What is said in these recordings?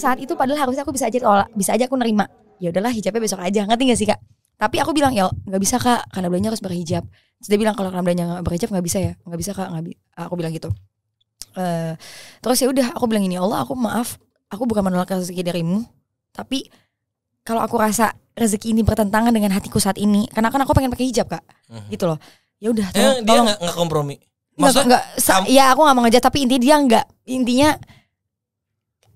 saat itu padahal harusnya aku bisa aja tolak bisa aja aku nerima ya udahlah hijabnya besok aja ngerti gak sih kak tapi aku bilang ya nggak bisa kak karena belinya harus berhijab hijab sudah bilang kalau karena belanya berhijab nggak bisa ya nggak bisa kak nggak bi ah, aku bilang gitu uh, terus ya udah aku bilang ini Allah aku maaf aku bukan menolak rezeki darimu tapi kalau aku rasa rezeki ini bertentangan dengan hatiku saat ini karena kan aku pengen pakai hijab kak mhm. gitu loh ya udah eh, tolong, dia nggak kompromi Maksudnya, nggak, ya aku nggak mau ngejar tapi intinya dia nggak intinya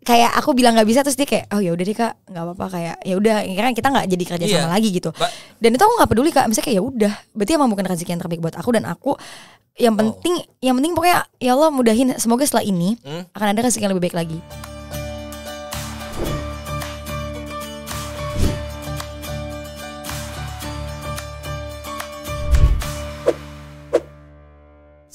kayak aku bilang nggak bisa terus dia kayak oh ya udah deh kak nggak apa-apa kayak ya udah kan kita nggak jadi kerja iya. sama yeah. lagi gitu But, dan itu aku nggak peduli kak misalnya kayak ya udah berarti emang bukan rezeki yang terbaik buat aku dan aku yang oh. penting oh. yang penting pokoknya ya Allah mudahin semoga setelah ini hmm? akan ada rezeki yang lebih baik lagi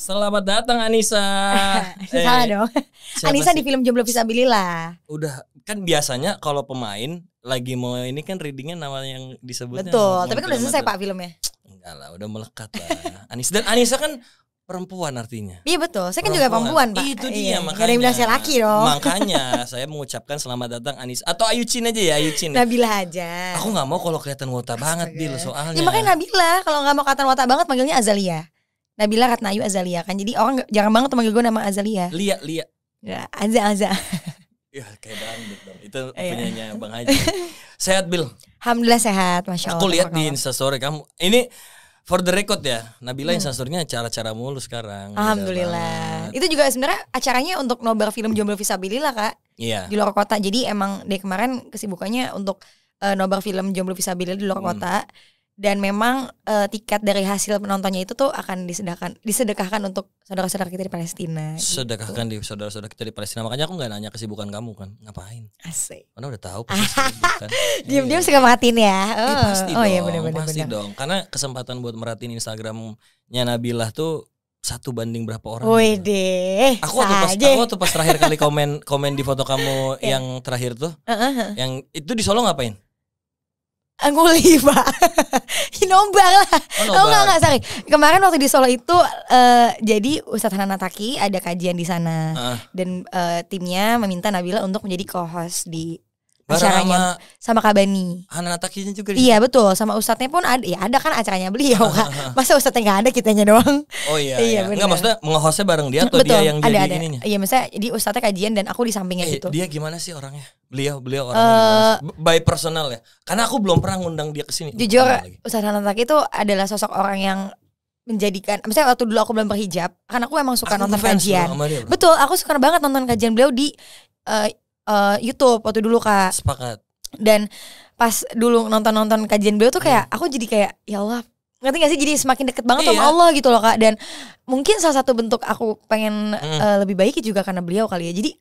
Selamat datang Anissa. Eh, salah dong. Anissa sih? di film Jomblo Visabilillah. Udah kan biasanya kalau pemain lagi mau ini kan readingnya nama yang disebut. Betul, tapi kan udah selesai Pak filmnya. Enggak lah, udah melekat lah. Anissa dan Anissa kan perempuan artinya. Iya betul, saya kan juga perempuan. Pak. Itu iya. dia iya. makanya. Gak ada saya laki dong. Makanya saya mengucapkan selamat datang Anis atau Ayu Cin aja ya Ayu Cin. Nabila aja. Aku nggak mau kalau kelihatan wota banget Bil soalnya. Ya makanya Nabila, kalau nggak mau kelihatan wota banget panggilnya Azalia. Nabila Ratnayu Azalia kan. Jadi orang jarang banget manggil gue nama Azalia. Lia, Lia. Ya, Aza, Aza. Ya kayak dangdut dong. Itu iya. penyanyinya Bang Haji. sehat Bil? Alhamdulillah sehat, masya Allah. Aku lihat di instastory kamu. Ini for the record ya, Nabila hmm. instastorynya acara-acara mulu sekarang. Alhamdulillah. Itu juga sebenarnya acaranya untuk nobar film Jomblo Visabilillah kak. Iya. Di luar kota. Jadi emang dari kemarin kesibukannya untuk uh, nobar film Jomblo Visabilillah di luar hmm. kota dan memang e, tiket dari hasil penontonnya itu tuh akan disedekahkan disedekahkan untuk saudara-saudara kita di Palestina. Gitu. Sedekahkan gitu. di saudara-saudara kita di Palestina. Makanya aku nggak nanya kesibukan kamu kan. Ngapain? Asik. Karena udah tahu pasti gitu, kan. Diam-diam suka matiin ya. Eh, oh, eh, pasti oh, iya, dong. Iya, benar benar pasti bener. dong. Karena kesempatan buat merhatiin Instagramnya Nabilah tuh satu banding berapa orang? Woi gitu. deh. Aku waktu pas aku waktu pas terakhir kali komen komen di foto kamu iya. yang terakhir tuh. Yang itu di Solo ngapain? nguli pak Hinombang lah oh, oh nggak nggak enggak sorry kemarin waktu di Solo itu uh, jadi Ustadz Hanan Taki ada kajian di sana uh. dan uh, timnya meminta Nabila untuk menjadi co-host di acaranya sama, Kak Kabani. Anak juga. Iya betul, sama ustadznya pun ada, ya ada kan acaranya beliau kak. Masa ustadznya nggak ada kitanya doang. Oh iya. iya, iya. Enggak maksudnya menghostnya bareng dia atau betul, dia yang ada, jadi ada. ininya? Iya, maksudnya di ustadznya kajian dan aku di sampingnya eh, gitu. Dia gimana sih orangnya? Beliau beliau orang uh, eh, by personal ya. Karena aku belum pernah ngundang dia ke sini. Jujur, Ustadz Hananataki itu adalah sosok orang yang menjadikan misalnya waktu dulu aku belum berhijab karena aku emang suka aku nonton kajian dia, betul aku suka banget nonton kajian beliau di uh, uh, YouTube waktu dulu kak. Sepakat. Dan pas dulu nonton-nonton kajian beliau tuh kayak hmm. aku jadi kayak ya Allah ngerti gak sih jadi semakin deket banget iya. sama Allah gitu loh kak dan mungkin salah satu bentuk aku pengen hmm. uh, lebih baik juga karena beliau kali ya jadi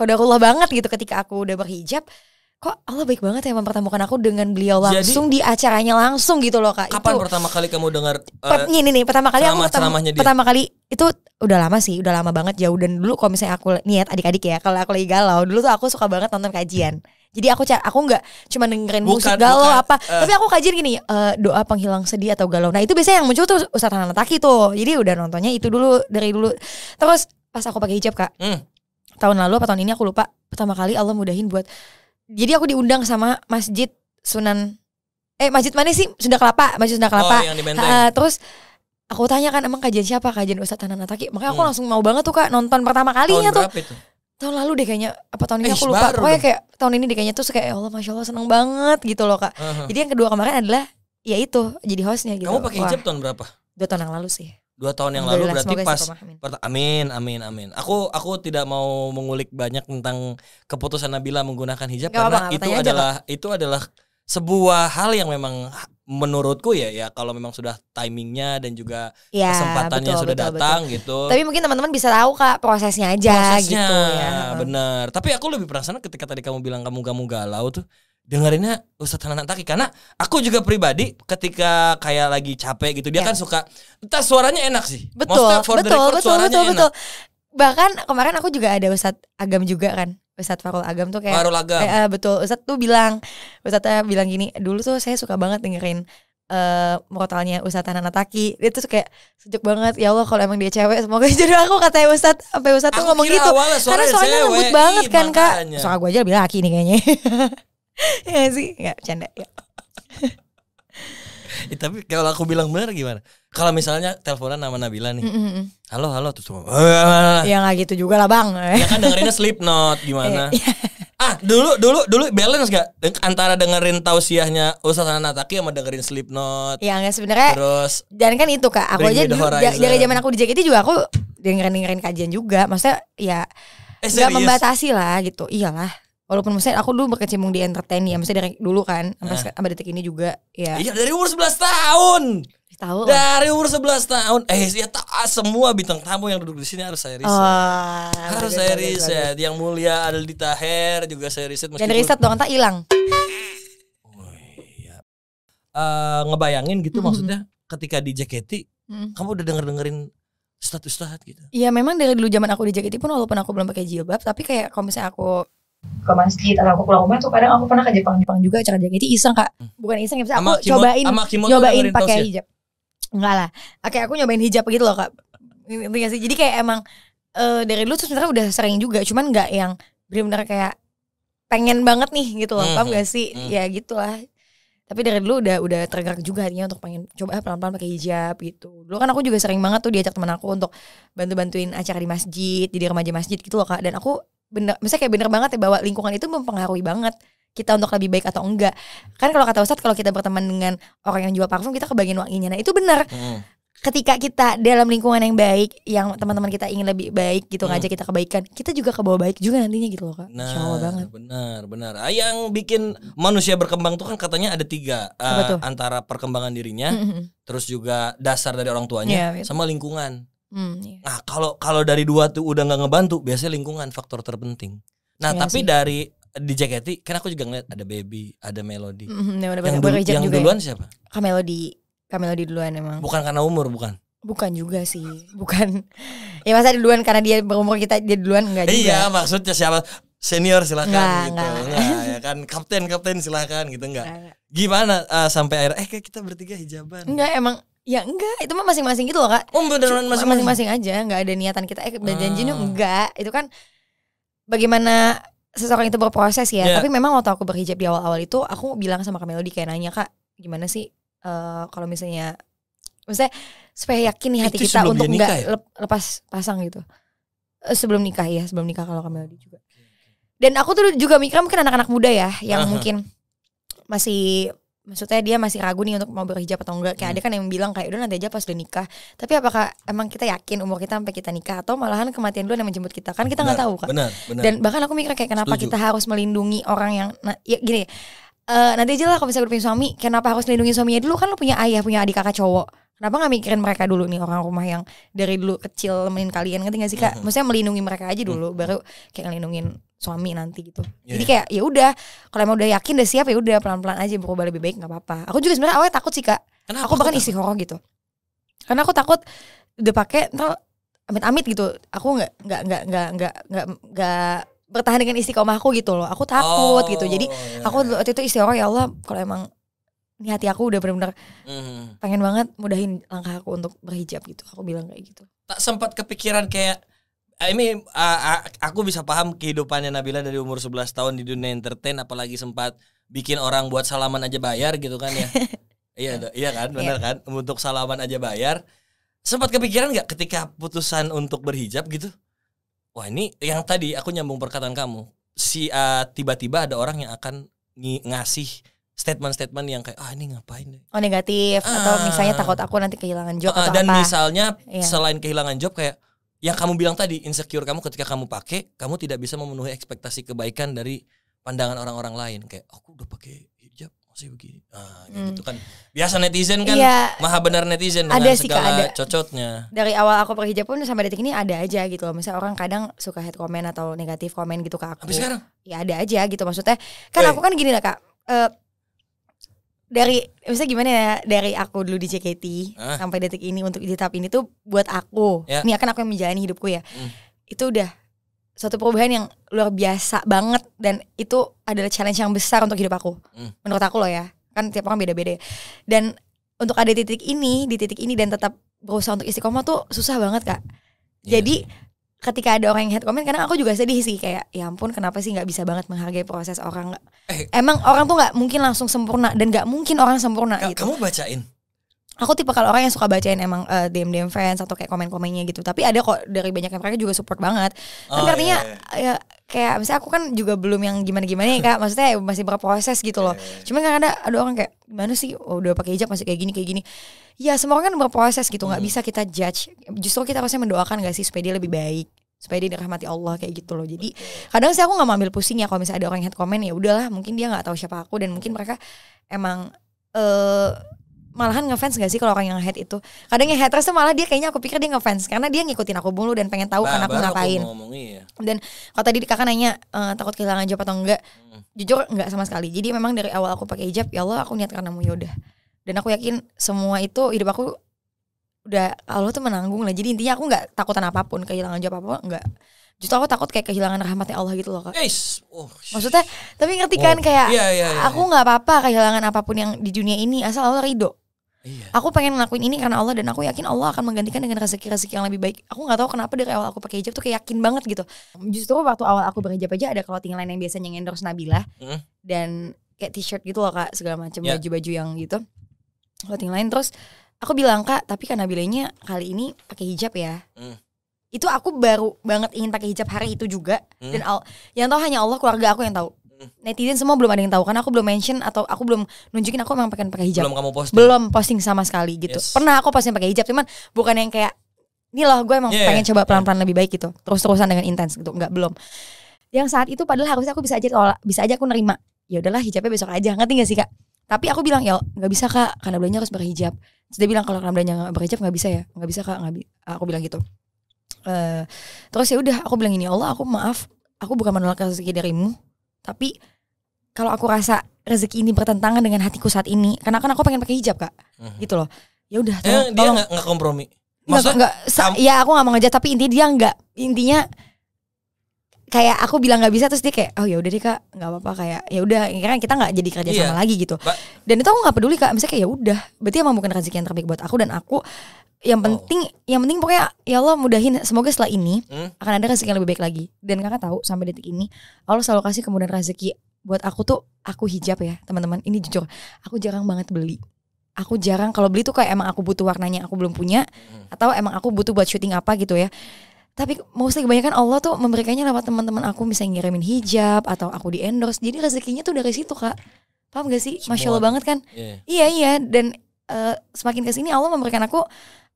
udah Allah banget gitu ketika aku udah berhijab kok Allah baik banget ya mempertemukan aku dengan beliau langsung Jadi, di acaranya langsung gitu loh kak. Kapan itu, pertama kali kamu dengar? Uh, ini nih pertama kali aku ketemu. Pertama kali itu udah lama sih, udah lama banget jauh dan dulu kalau misalnya aku niat adik-adik ya, kalau aku lagi galau dulu tuh aku suka banget nonton kajian. Jadi aku aku nggak cuma dengerin bukan, musik galau bukan, apa, uh, tapi aku kajian gini uh, doa penghilang sedih atau galau. Nah itu biasanya yang muncul tuh Ustadz Taki tuh. Jadi udah nontonnya itu dulu dari dulu. Terus pas aku pakai hijab kak, hmm. tahun lalu atau tahun ini aku lupa pertama kali Allah mudahin buat jadi aku diundang sama masjid Sunan eh masjid mana sih Sunda Kelapa masjid Sunda Kelapa oh, yang di uh, terus aku tanya kan emang kajian siapa kajian Ustadz Hanan Nataki. makanya aku hmm. langsung mau banget tuh kak nonton pertama kalinya tahun tuh itu? tahun lalu deh kayaknya apa tahun ini Eish, aku lupa pokoknya kayak tahun ini deh kayaknya tuh kayak ya Allah masya Allah seneng banget gitu loh kak uh -huh. jadi yang kedua kemarin adalah ya itu jadi hostnya gitu kamu pakai hijab tahun berapa dua tahun yang lalu sih dua tahun yang lalu berarti pas amin amin amin aku aku tidak mau mengulik banyak tentang keputusan Nabila menggunakan hijab Gak karena apa, itu adalah aja, itu adalah sebuah hal yang memang menurutku ya ya kalau memang sudah timingnya dan juga ya, kesempatannya betul, sudah betul, datang betul. gitu tapi mungkin teman-teman bisa tahu kak prosesnya aja prosesnya, gitu ya benar tapi aku lebih penasaran ketika tadi kamu bilang kamu gak mau galau tuh dengerinnya Ustadz Hanan Taki karena aku juga pribadi ketika kayak lagi capek gitu dia yeah. kan suka entah suaranya enak sih betul Mostly for betul the record, betul suaranya betul, enak. betul bahkan kemarin aku juga ada Ustadz Agam juga kan Ustadz Farul Agam tuh kayak Farul Agam eh, eh betul Ustadz tuh bilang Ustadznya bilang gini dulu tuh saya suka banget dengerin eh uh, morotalnya Ustadz Hanan Taki dia tuh kayak sejuk banget ya Allah kalau emang dia cewek semoga jadi aku katanya Ustadz sampai Ustadz tuh ngomong gitu karena suaranya lembut banget kan kak soalnya gue aja lebih laki nih kayaknya ya sih nggak canda ya ya. ya, tapi kalau aku bilang benar gimana? Kalau misalnya teleponan nama Nabila nih, mm -hmm. halo halo terus semua eh, eh, eh, ya nggak gitu juga lah bang. Ya kan dengerinnya note gimana? Iya. ah dulu dulu dulu balance gak antara dengerin tausiahnya Ustaz Anataki sama dengerin sleep note? Ya nggak sebenarnya. Terus dan kan itu kak, aku aja dulu, dari zaman aku di JKT juga aku dengerin dengerin kajian juga, maksudnya ya eh, nggak membatasi lah gitu, iyalah walaupun maksudnya aku dulu berkecimpung di entertain ya maksudnya dari dulu kan sampai, nah. sampai detik ini juga ya iya dari umur 11 tahun Tahu. Dari umur 11 tahun. Eh, ya ta semua bintang tamu yang duduk di sini harus saya riset. Oh, harus saya riset. Yang mulia ada di Taher juga saya riset Dan riset dong tak hilang. Oh, iya. Uh, ngebayangin gitu mm -hmm. maksudnya ketika di JKT, mm -hmm. kamu udah denger-dengerin status status gitu. Iya, memang dari dulu zaman aku di JKT pun walaupun aku belum pakai jilbab, tapi kayak kalau misalnya aku ke masjid atau aku pulang rumah tuh kadang aku pernah ke Jepang Jepang juga cara jaganya itu iseng kak hmm. bukan iseng ya bisa aku kimono, cobain cobain pakai ya? hijab enggak lah oke aku nyobain hijab gitu loh kak Intinya sih jadi kayak emang uh, dari dulu tuh sebenarnya udah sering juga cuman nggak yang benar-benar kayak pengen banget nih gitu loh kamu hmm, gak sih hmm, hmm. ya gitulah tapi dari dulu udah udah tergerak juga hatinya untuk pengen coba pelan-pelan pakai hijab gitu dulu kan aku juga sering banget tuh diajak teman aku untuk bantu-bantuin acara di masjid di remaja masjid gitu loh kak dan aku bener misalnya kayak bener banget ya bahwa lingkungan itu mempengaruhi banget kita untuk lebih baik atau enggak kan kalau kata Ustadz kalau kita berteman dengan orang yang jual parfum kita kebagian wanginya nah itu benar hmm ketika kita dalam lingkungan yang baik yang teman-teman kita ingin lebih baik gitu hmm. ngajak kita kebaikan kita juga ke bawah baik juga nantinya gitu loh kak nah, benar banget benar benar ah, yang bikin manusia berkembang tuh kan katanya ada tiga uh, antara perkembangan dirinya mm terus juga dasar dari orang tuanya yeah, iya. sama lingkungan Hmm, iya. Nah kalau kalau dari dua tuh udah nggak ngebantu, biasanya lingkungan faktor terpenting. Nah iya tapi sih. dari di JKT, kan aku juga ngeliat ada Baby, ada Melody. Mm-hmm, iya, yang bener, dulu, yang juga ya. duluan ya? siapa? Kak Melody, Kak Melody duluan emang. Bukan karena umur, bukan? Bukan juga sih, bukan. ya masa duluan karena dia berumur kita dia duluan enggak juga. Iya maksudnya siapa? Senior silakan gitu, enggak. enggak ya kan kapten kapten silakan gitu enggak. enggak. Gimana uh, sampai akhir? Eh kita bertiga hijaban. Enggak emang Ya enggak, itu mah masing-masing gitu loh kak. Oh bener masing-masing aja, enggak ada niatan kita. Eh berjanji hmm. enggak, itu kan bagaimana seseorang itu berproses ya. Yeah. Tapi memang waktu aku berhijab di awal-awal itu, aku bilang sama Kak Melody kayak nanya kak, gimana sih uh, kalau misalnya, Maksudnya supaya yakin nih hati kita untuk enggak ya? lepas pasang gitu. Eh, sebelum nikah ya, sebelum nikah kalau Kak Melody juga. Dan aku tuh juga mikir mungkin anak-anak muda ya, yang uh -huh. mungkin masih maksudnya dia masih ragu nih untuk mau berhijab atau enggak kayak hmm. ada kan yang bilang kayak udah nanti aja pas udah nikah tapi apakah emang kita yakin umur kita sampai kita nikah atau malahan kematian duluan yang menjemput kita kan kita nggak tahu kan benar, benar. dan bahkan aku mikir kayak kenapa Setuju. kita harus melindungi orang yang nah, ya gini uh, nanti aja lah kalau misalnya udah suami kenapa harus melindungi suaminya dulu kan lo punya ayah punya adik kakak cowok Kenapa gak mikirin mereka dulu nih orang rumah yang dari dulu kecil main kalian ngerti gak sih kak? Mm-hmm. Maksudnya melindungi mereka aja dulu, mm-hmm. baru kayak ngelindungin suami nanti gitu. Yeah. Jadi iya. kayak ya udah, kalau emang udah yakin udah siap ya udah pelan-pelan aja berubah lebih baik nggak apa-apa. Aku juga sebenarnya awalnya takut sih kak. Kenapa? Aku bahkan isi horor gitu. Karena aku takut udah pakai ntar amit-amit gitu. Aku nggak nggak nggak nggak nggak nggak bertahan dengan istiqomah aku gitu loh. Aku takut oh, gitu. Jadi yeah. Oh, iya, aku iya. waktu itu istiqomah ya Allah kalau emang ini hati aku udah benar-benar mm. pengen banget mudahin langkah aku untuk berhijab gitu. Aku bilang kayak gitu. Tak sempat kepikiran kayak eh, ini uh, aku bisa paham kehidupannya Nabila dari umur 11 tahun di dunia entertain apalagi sempat bikin orang buat salaman aja bayar gitu kan ya. iya, iya kan, iya. benar kan? Untuk salaman aja bayar. Sempat kepikiran nggak ketika putusan untuk berhijab gitu? Wah, ini yang tadi aku nyambung perkataan kamu. Si tiba-tiba uh, tiba -tiba ada orang yang akan ngasih statement-statement yang kayak ah ini ngapain deh. Oh negatif ah, atau misalnya takut aku nanti kehilangan job ah, atau dan apa. misalnya iya. selain kehilangan job kayak yang kamu bilang tadi insecure kamu ketika kamu pakai kamu tidak bisa memenuhi ekspektasi kebaikan dari pandangan orang-orang lain kayak aku udah pakai hijab masih begini. Ah hmm. gitu kan. Biasa netizen kan iya. maha benar netizen dengan ada sih, segala ada. cocotnya. Dari awal aku pakai hijab pun sampai detik ini ada aja gitu loh. Misalnya orang kadang suka head comment atau negatif comment gitu ke aku. Sampai sekarang? Ya ada aja gitu maksudnya. Kan hey. aku kan gini lah Kak. Uh, dari misalnya gimana ya dari aku dulu di JKT ah. sampai detik ini untuk di tahap ini tuh buat aku yeah. ini akan aku yang menjalani hidupku ya mm. itu udah suatu perubahan yang luar biasa banget dan itu adalah challenge yang besar untuk hidup aku mm. menurut aku loh ya kan tiap orang beda-beda ya. dan untuk ada di titik ini di titik ini dan tetap berusaha untuk istiqomah tuh susah banget kak yeah. jadi ketika ada orang yang hate comment karena aku juga sedih sih kayak ya ampun kenapa sih nggak bisa banget menghargai proses orang eh, emang orang tuh nggak mungkin langsung sempurna dan nggak mungkin orang sempurna gitu kamu bacain aku tipe kalau orang yang suka bacain emang uh, eh, DM DM fans atau kayak komen-komennya gitu tapi ada kok dari banyak yang mereka juga support banget oh, tapi artinya yeah, yeah. Iya. ya kayak misalnya aku kan juga belum yang gimana-gimana ya kak maksudnya ya masih berproses gitu loh yeah. Iya, iya. cuman kan ada ada orang kayak gimana sih oh, udah pakai hijab masih kayak gini kayak gini ya semua orang kan berproses gitu nggak hmm. bisa kita judge justru kita harusnya mendoakan gak sih supaya dia lebih baik supaya dia dirahmati Allah kayak gitu loh jadi kadang sih aku nggak ambil pusing ya kalau misalnya ada orang yang head comment ya udahlah mungkin dia nggak tahu siapa aku dan mungkin mereka emang uh, malahan ngefans gak sih kalau orang yang head itu kadang yang haters tuh malah dia kayaknya aku pikir dia ngefans karena dia ngikutin aku mulu dan pengen tahu bah, aku ngapain aku iya. dan kalau tadi kakak nanya e, takut kehilangan job atau enggak hmm. jujur enggak sama sekali jadi memang dari awal aku pakai hijab ya Allah aku niat karena mu yaudah dan aku yakin semua itu hidup aku udah Allah tuh menanggung lah jadi intinya aku nggak takutan apapun kehilangan jawab apa nggak justru aku takut kayak kehilangan rahmatnya Allah gitu loh kak yes. oh. maksudnya tapi ngerti kan oh. kayak yeah, yeah, yeah, aku iya. nggak apa-apa kehilangan apapun yang di dunia ini asal Allah ridho yeah. Aku pengen ngelakuin ini karena Allah dan aku yakin Allah akan menggantikan dengan rezeki-rezeki yang lebih baik. Aku nggak tahu kenapa dari awal aku pakai hijab tuh kayak yakin banget gitu. Justru waktu awal aku berhijab aja ada kalau tinggal lain yang biasanya endorse Nabila mm. dan kayak t-shirt gitu loh kak segala macam yeah. baju-baju yang gitu clothing lain terus aku bilang kak tapi karena bilangnya kali ini pakai hijab ya hmm. itu aku baru banget ingin pakai hijab hari itu juga hmm. dan al yang tahu hanya Allah keluarga aku yang tahu hmm. netizen semua belum ada yang tahu karena aku belum mention atau aku belum nunjukin aku memang pakai pakai hijab belum kamu posting belum posting sama sekali gitu yes. pernah aku posting pakai hijab cuman bukan yang kayak ini loh gue emang yeah, pengen yeah. coba pelan-pelan yeah. lebih baik gitu terus-terusan dengan intens gitu nggak belum yang saat itu padahal harusnya aku bisa aja tolak bisa aja aku nerima ya udahlah hijabnya besok aja ngerti gak sih kak tapi aku bilang ya nggak bisa kak, karena belanja harus berhijab. Terus dia bilang kalau karena belanja nggak berhijab nggak bisa ya, nggak bisa kak, nggak bi aku bilang gitu. Uh, terus ya udah aku bilang ini ya Allah aku maaf, aku bukan menolak rezeki darimu, tapi kalau aku rasa rezeki ini bertentangan dengan hatiku saat ini, karena kan aku pengen pakai hijab kak, hmm gitu loh. Ya udah. Eh, dia nggak kompromi. Maksudnya nggak, ya aku gak mau ngejat tapi intinya dia nggak intinya kayak aku bilang nggak bisa terus dia kayak oh ya udah deh kak nggak apa-apa kayak ya udah kan kita nggak jadi kerja iya. sama iya. lagi gitu ba dan itu aku nggak peduli kak misalnya kayak ya udah berarti emang bukan rezeki yang terbaik buat aku dan aku yang oh. penting oh. yang penting pokoknya ya Allah mudahin semoga setelah ini hmm? akan ada rezeki yang lebih baik lagi dan kakak tahu sampai detik ini Allah selalu kasih kemudian rezeki buat aku tuh aku hijab ya teman-teman ini jujur aku jarang banget beli aku jarang kalau beli tuh kayak emang aku butuh warnanya aku belum punya hmm. atau emang aku butuh buat syuting apa gitu ya tapi mostly kebanyakan Allah tuh memberikannya lewat teman-teman aku bisa ngirimin hijab atau aku di endorse jadi rezekinya tuh dari situ kak paham gak sih masya allah banget kan yeah. iya iya dan uh, semakin kesini Allah memberikan aku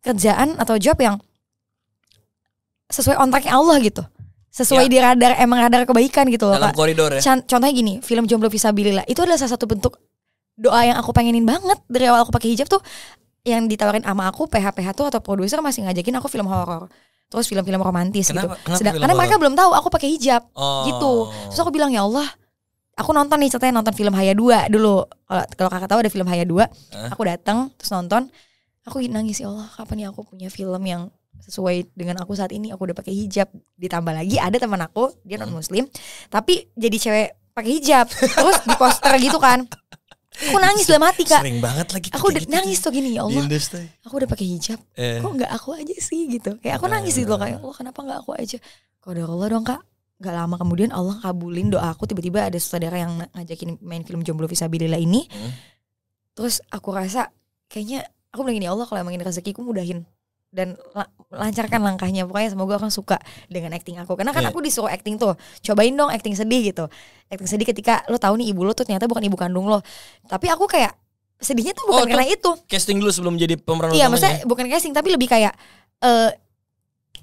kerjaan atau job yang sesuai ontaknya Allah gitu sesuai yeah. di radar emang radar kebaikan gitu loh kak. koridor ya contohnya gini film jomblo visabilillah itu adalah salah satu bentuk doa yang aku pengenin banget dari awal aku pakai hijab tuh yang ditawarin ama aku PH PH tuh atau produser masih ngajakin aku film horor terus film-film romantis gitu. kenapa, gitu. Kenapa Sedang, film karena horror? mereka belum tahu aku pakai hijab oh. gitu. Terus aku bilang ya Allah, aku nonton nih ceritanya nonton film Haya 2 dulu. Kalau Kakak tahu ada film Haya 2, eh? aku datang terus nonton, aku nangis ya Allah, kapan nih ya aku punya film yang sesuai dengan aku saat ini aku udah pakai hijab ditambah lagi ada teman aku dia non hmm. muslim hmm. tapi jadi cewek pakai hijab terus di poster gitu kan Aku nangis lah mati kak. Sering banget lagi. Aku udah gitu nangis tuh gini ya Allah. Aku udah pakai hijab. Eh. Kok nggak aku aja sih gitu. Kayak aku nangis gitu loh kayak Allah kenapa nggak aku aja. Kau udah Allah dong kak. Gak lama kemudian Allah kabulin doa aku tiba-tiba ada saudara yang ngajakin main film Jomblo Visabilillah ini. Hmm. Terus aku rasa kayaknya aku bilang gini ya Allah kalau emang ini rezekiku mudahin dan lancarkan langkahnya pokoknya semoga akan suka dengan acting aku karena kan yeah. aku disuruh acting tuh cobain dong acting sedih gitu acting sedih ketika lo tahu nih ibu lo tuh ternyata bukan ibu kandung lo tapi aku kayak sedihnya tuh bukan oh, karena itu casting dulu sebelum jadi pemeran iya maksudnya ya? bukan casting tapi lebih kayak uh,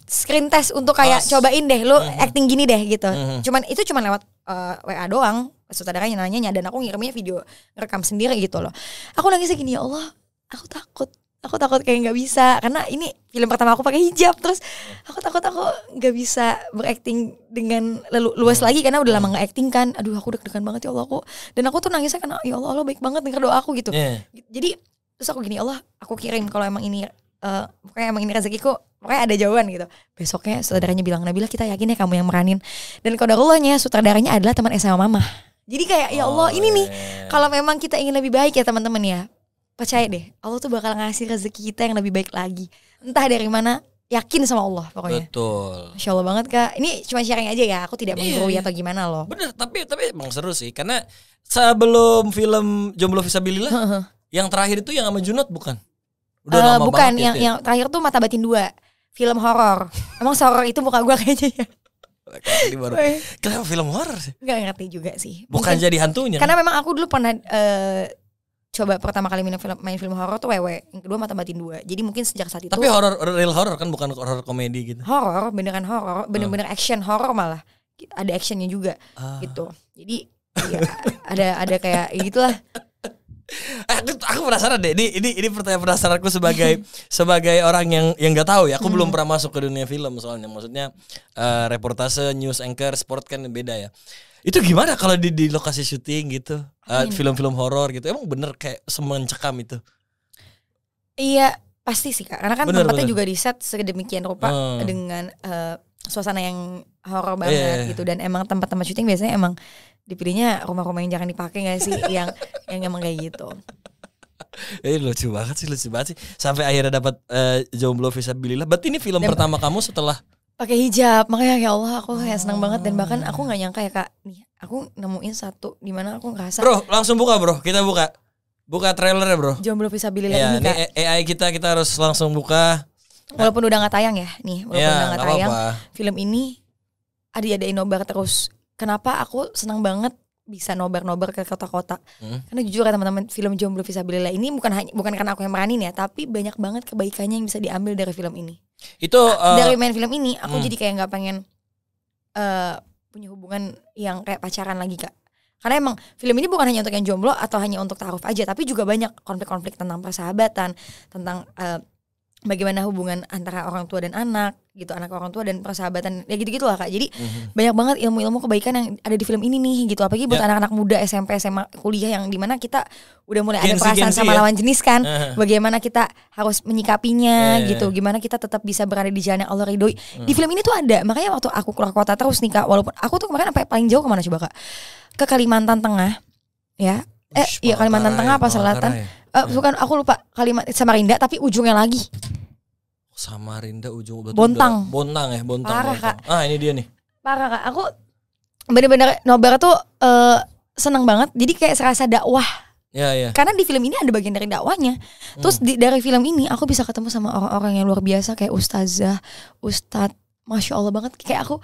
screen test untuk kayak oh, cobain deh lo uh mm-hmm. -huh. acting gini deh gitu uh mm-hmm. -huh. cuman itu cuman lewat uh, eh, WA doang sutradaranya nanya-nanya dan aku ngirimnya video rekam sendiri gitu loh aku nangis gini ya Allah aku takut aku takut kayak nggak bisa karena ini film pertama aku pakai hijab terus aku takut aku nggak bisa berakting dengan lu luas lagi karena udah lama nggak acting kan aduh aku deg-degan banget ya Allah aku dan aku tuh nangisnya karena ya Allah Allah baik banget dengar doa aku gitu yeah. jadi terus aku gini ya Allah aku kirim kalau emang ini uh, pokoknya emang ini rezekiku pokoknya ada jawaban gitu besoknya saudaranya bilang Nabila kita yakin ya kamu yang meranin dan kalau kodarullahnya sutradaranya adalah teman SMA mama jadi kayak ya Allah oh, ini nih oh, iya. kalau memang kita ingin lebih baik ya teman-teman ya percaya deh Allah tuh bakal ngasih rezeki kita yang lebih baik lagi entah dari mana yakin sama Allah pokoknya. Betul. Masya Allah banget kak. Ini cuma sharing aja ya. Aku tidak yeah. mengurui iya. atau gimana loh. Bener. Tapi tapi emang seru sih. Karena sebelum film Jomblo Visabilillah, yang terakhir itu yang sama Junot bukan? Udah uh, lama bukan. Banget yang ya? yang terakhir tuh Mata Batin dua. Film horor. Emang horor itu muka gue kayaknya ya. baru. Kenapa film horror? sih? Gak ngerti juga sih. Bukan Mungkin, jadi hantunya. Karena memang aku dulu pernah uh, coba pertama kali main film main film horor tuh wewe yang kedua mata batin dua jadi mungkin sejak saat itu tapi horor real horor kan bukan horor komedi gitu horor beneran horor bener-bener hmm. action horor malah ada actionnya juga uh. gitu jadi ya, ada ada kayak ya gitulah aku, aku penasaran deh. Ini ini ini pertanyaan penasaran aku sebagai sebagai orang yang yang nggak tahu ya. Aku hmm. belum pernah masuk ke dunia film soalnya. Maksudnya uh, reportase, news anchor, sport kan beda ya. Itu gimana kalau di di lokasi syuting gitu? Uh, film-film horor gitu. Emang bener kayak semencekam itu? Iya, pasti sih Kak. Karena kan bener, tempatnya bener. juga di set sedemikian rupa hmm. dengan uh, suasana yang horor iya, banget yeah. Iya. gitu dan emang tempat-tempat syuting biasanya emang dipilihnya rumah-rumah yang jangan dipakai gak sih yang yang emang kayak gitu eh lucu banget sih lucu banget sih sampai akhirnya dapat uh, jomblo visabililah berarti ini film dan pertama kamu setelah pakai hijab makanya ya Allah aku kayak oh. senang banget dan bahkan aku nggak nyangka ya kak nih aku nemuin satu di mana aku ngerasa bro langsung buka bro kita buka buka trailernya bro jomblo visabililah ya, ini kak AI kita kita harus langsung buka walaupun udah nggak tayang ya nih walaupun ya, udah nggak tayang apa -apa. film ini ada ada inobar terus kenapa aku senang banget bisa nobar-nobar ke kota-kota. Hmm. Karena jujur ya teman-teman, film Jomblo Visabilillah ini bukan hanya bukan karena aku yang meranin ya, tapi banyak banget kebaikannya yang bisa diambil dari film ini. Itu uh, dari main film ini aku hmm. jadi kayak nggak pengen uh, punya hubungan yang kayak pacaran lagi kak. Karena emang film ini bukan hanya untuk yang jomblo atau hanya untuk taruh aja, tapi juga banyak konflik-konflik tentang persahabatan, tentang uh, bagaimana hubungan antara orang tua dan anak gitu anak orang tua dan persahabatan ya gitu gitulah kak jadi mm-hmm. banyak banget ilmu-ilmu kebaikan yang ada di film ini nih gitu apalagi buat yeah. anak-anak muda SMP SMA kuliah yang dimana kita udah mulai Gen ada perasaan sama ya? lawan jenis kan uh-huh. bagaimana kita harus menyikapinya uh-huh. gitu iya. gimana kita tetap bisa berada di jalan yang Allah ridhoi uh-huh. di mhm. film ini tuh ada makanya waktu aku keluar kota terus nih kak walaupun aku tuh kemarin sampai paling jauh kemana coba kak ke Kalimantan Tengah ya Eh, iya Kalimantan ya, Tengah apa Selatan? Ya? Uh, bukan, iya. aku lupa Kalimantan Samarinda tapi ujungnya lagi. Oh, Samarinda ujung betul Bontang. Udah, Bontang ya, Bontang. Parah, Bontang. Kak. Ah, ini dia nih. Parah, Kak. Aku benar-benar nobar tuh uh, seneng banget. Jadi kayak serasa dakwah. Ya, ya. Karena di film ini ada bagian dari dakwahnya. Hmm. Terus di, dari film ini aku bisa ketemu sama orang-orang yang luar biasa kayak ustazah, ustadz, masya Allah banget. Kayak aku,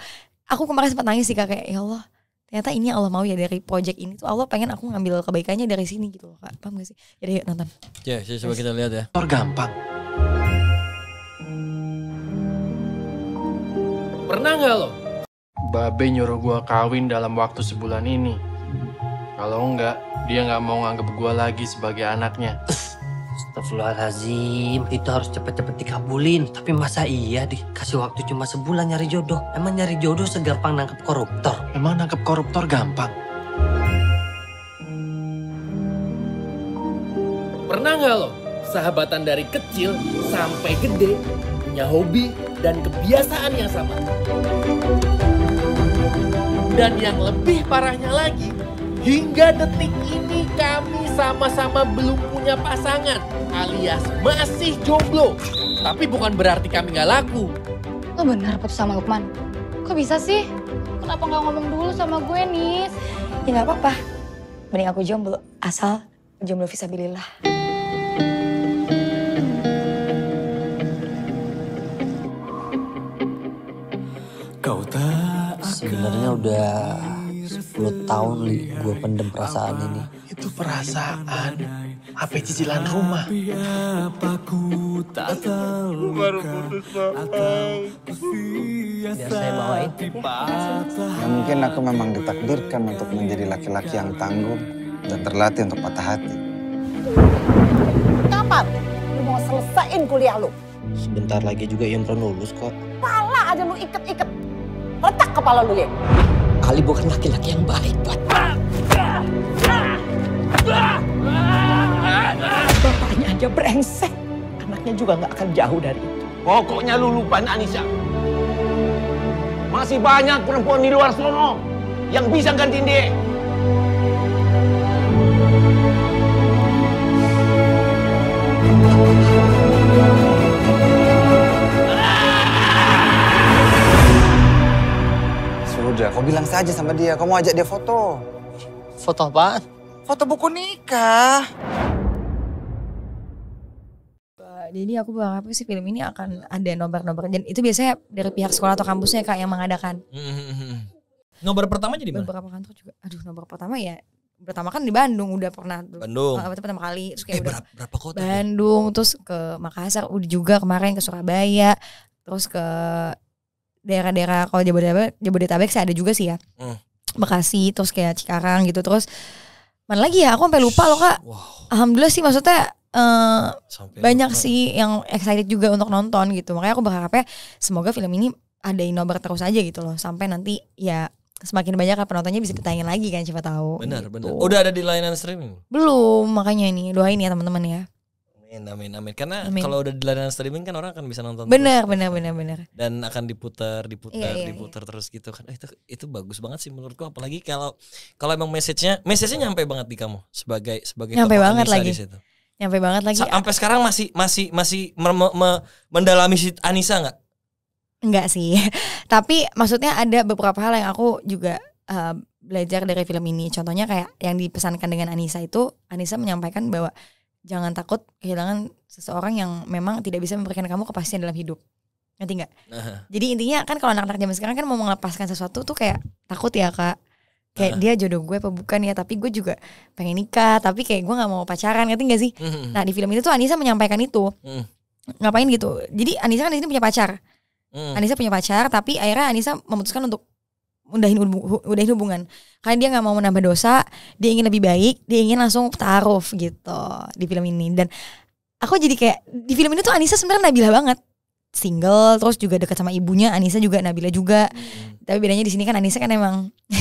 aku kemarin sempat nangis sih kak kayak ya Allah ternyata ini Allah mau ya dari project ini tuh Allah pengen aku ngambil kebaikannya dari sini gitu loh kak paham gak sih jadi yuk nonton ya yeah, coba kita lihat ya gampang pernah nggak lo babe nyuruh gua kawin dalam waktu sebulan ini kalau enggak dia nggak mau nganggep gua lagi sebagai anaknya Astagfirullahaladzim, itu harus cepet-cepet dikabulin. Tapi masa iya dikasih waktu cuma sebulan nyari jodoh? Emang nyari jodoh segampang nangkep koruptor? Emang nangkep koruptor gampang? Pernah nggak lo sahabatan dari kecil sampai gede, punya hobi dan kebiasaan yang sama? Dan yang lebih parahnya lagi, Hingga detik ini kami sama-sama belum punya pasangan alias masih jomblo. Tapi bukan berarti kami nggak laku. Lo benar putus sama Lukman. Kok bisa sih? Kenapa nggak ngomong dulu sama gue, Nis? Ya nggak apa-apa. Mending aku jomblo, asal jomblo visabilillah. Kau tak Sebenarnya udah 10 tahun li gue pendem perasaan ini. Itu perasaan. Apa cicilan rumah? Aku tak baru Ya mungkin aku memang ditakdirkan untuk menjadi laki-laki yang tangguh dan terlatih untuk patah hati. Kapan lu mau selesaiin kuliah lu? Sebentar lagi juga yang lulus kok. Pala aja lu iket-iket. Retak kepala lu ya. Ali bukan laki-laki yang baik, Pak. Bapaknya aja brengsek. Anaknya juga nggak akan jauh dari itu. Pokoknya lu lupa, Anissa. Masih banyak perempuan di luar sono yang bisa gantiin dia. Thank you. udah, kau bilang saja sama dia. Kau mau ajak dia foto. Foto apa? Foto buku nikah. Jadi aku bilang apa sih film ini akan ada nobar-nobar dan itu biasanya dari pihak sekolah atau kampusnya kak yang mengadakan. Mm-hmm. Nobar pertama jadi mana? Beberapa kantor juga. Aduh, nobar pertama ya pertama kan di Bandung udah pernah Bandung uh, pertama kali terus kayak eh, berapa, berapa kota Bandung ya? terus ke Makassar udah juga kemarin ke Surabaya terus ke daerah-daerah kalau Jabodetabek Jabodetabek saya ada juga sih ya hmm. Bekasi terus kayak Cikarang gitu terus mana lagi ya aku sampai lupa loh kak wow. alhamdulillah sih maksudnya uh, banyak lupa. sih yang excited juga untuk nonton gitu makanya aku berharapnya semoga film ini ada inobar terus aja gitu loh sampai nanti ya semakin banyak penontonnya bisa ditayangin lagi kan siapa tahu. Benar, gitu. benar. Udah ada di layanan streaming? Belum, makanya ini doain ya teman-teman ya. Amin amin amin. Karena kalau udah di layanan streaming kan orang akan bisa nonton. Benar gitu benar kan. benar benar. Dan akan diputar diputar iya, iya diputar iya. terus gitu kan. Eh, itu itu bagus banget sih menurutku apalagi kalau kalau emang message-nya message-nya nyampe banget di kamu sebagai sebagai nyampe banget Anissa lagi. Di situ. Nyampe banget lagi. Sampai sekarang masih masih masih me, me, me, mendalami si Anissa nggak? Enggak sih. Tapi maksudnya ada beberapa hal yang aku juga uh, belajar dari film ini. Contohnya kayak yang dipesankan dengan Anissa itu Anissa menyampaikan bahwa jangan takut kehilangan seseorang yang memang tidak bisa memberikan kamu kepastian dalam hidup ngerti nggak uh-huh. jadi intinya kan kalau anak-anak zaman sekarang kan mau melepaskan sesuatu tuh kayak takut ya kak kayak uh-huh. dia jodoh gue apa bukan ya tapi gue juga pengen nikah tapi kayak gue nggak mau pacaran ngerti gak sih uh-huh. nah di film itu tuh Anissa menyampaikan itu uh-huh. ngapain gitu jadi Anissa kan di sini punya pacar uh-huh. Anissa punya pacar tapi akhirnya Anissa memutuskan untuk udahin udahin hubungan karena dia nggak mau menambah dosa dia ingin lebih baik dia ingin langsung taruh gitu di film ini dan aku jadi kayak di film ini tuh Anissa sebenarnya Nabila banget single terus juga dekat sama ibunya Anissa juga Nabila juga hmm. tapi bedanya di sini kan Anissa kan emang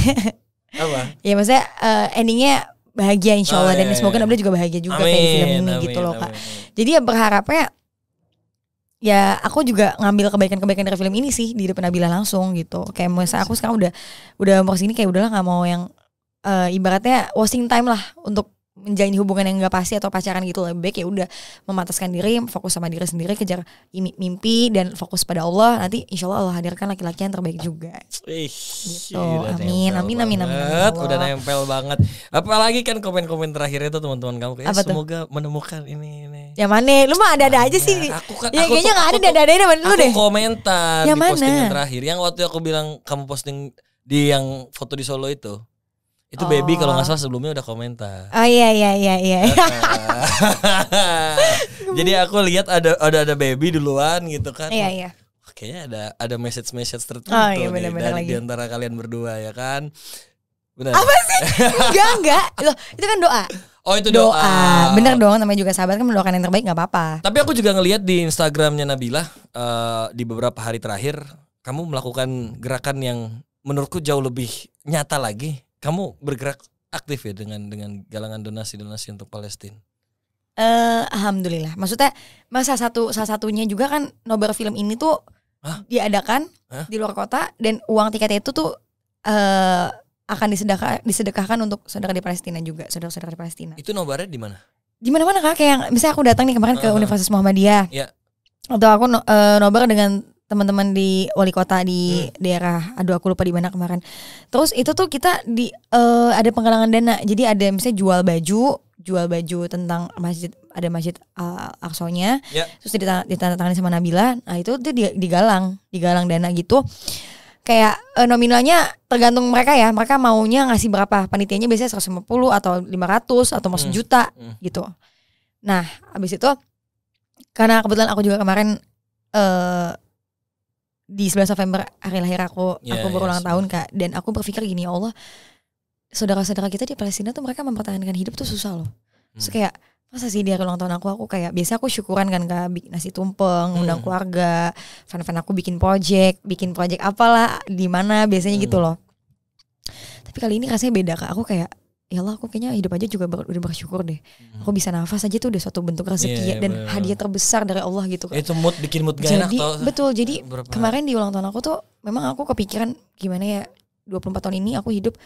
apa ya maksudnya uh, endingnya bahagia Insyaallah oh, iya, dan semoga iya, iya. Nabila juga bahagia juga amin, kayak di film ini amin, gitu loh kak amin. jadi ya berharapnya ya aku juga ngambil kebaikan-kebaikan dari film ini sih di depan Nabila langsung gitu kayak misalnya aku sekarang udah udah mau kesini kayak udahlah nggak mau yang uh, ibaratnya wasting time lah untuk menjalin hubungan yang gak pasti atau pacaran gitu lebih baik ya udah memataskan diri fokus sama diri sendiri kejar mimpi dan fokus pada Allah nanti insya Allah Allah hadirkan laki-laki yang terbaik juga Ish, gitu amin. amin amin amin amin udah nempel banget apalagi kan komen-komen terakhir itu teman-teman kamu kayak Apa semoga tuh? menemukan ini ini ya mana lu mah ada-ada aja sih iya, aku kan ya, aku kayaknya nggak ada ada-ada ada lu deh komentar yang di mana? yang terakhir yang waktu aku bilang kamu posting di yang foto di Solo itu itu oh. baby kalau nggak oh. salah sebelumnya udah komentar. Oh iya iya iya iya. Jadi aku lihat ada ada ada baby duluan gitu kan. Iya iya. kayaknya ada ada message message tertentu oh, iya, bener -bener dari lagi. antara kalian berdua ya kan. Benar. Apa sih? Enggak enggak. Loh itu kan doa. Oh itu doa. doa. Bener dong namanya juga sahabat kan mendoakan yang terbaik nggak apa-apa. Tapi aku juga ngelihat di Instagramnya Nabila uh, di beberapa hari terakhir kamu melakukan gerakan yang menurutku jauh lebih nyata lagi kamu bergerak aktif ya dengan dengan galangan donasi-donasi untuk Palestina. Uh, Alhamdulillah. Maksudnya, mas salah satu salah satunya juga kan nobar film ini tuh Hah? diadakan Hah? di luar kota dan uang tiketnya itu tuh uh, akan disedekah, disedekahkan untuk saudara di Palestina juga, saudara-saudara di Palestina. Itu nobarnya di mana? Di mana-mana kak, kayak yang misalnya aku datang nih kemarin uh ke Universitas Muhammadiyah. Yeah. Atau aku uh, nobar dengan teman-teman di wali kota di hmm. daerah aduh aku lupa di mana kemarin terus itu tuh kita di uh, ada penggalangan dana jadi ada misalnya jual baju jual baju tentang masjid ada masjid uh, eh, aksonya yeah. terus ditandatangani sama Nabila nah itu tuh digalang digalang dana gitu kayak eh, nominalnya tergantung mereka ya mereka maunya ngasih berapa panitianya biasanya 150 atau 500 atau mau hmm. sejuta hmm. gitu nah abis itu karena kebetulan aku juga kemarin eh, di 11 November hari lahir aku yeah, aku berulang yeah, tahun kak dan aku berpikir gini ya Allah saudara-saudara kita di Palestina tuh mereka mempertahankan hidup tuh susah loh hmm. so kayak masa sih di hari ulang tahun aku aku kayak biasa aku syukuran kan kak nasi tumpeng hmm. undang keluarga fan-fan aku bikin project bikin project apalah di mana biasanya hmm. gitu loh tapi kali ini rasanya beda kak aku kayak ya Allah aku kayaknya hidup aja juga udah udah bersyukur deh. Hmm. Aku bisa nafas aja tuh udah suatu bentuk rezeki yeah, ya, dan iya, bener. hadiah terbesar dari Allah gitu. Kan. Itu mood bikin mood gak jadi, enak tau. Betul. Jadi Berapa kemarin di ulang tahun aku tuh memang aku kepikiran gimana ya 24 tahun ini aku hidup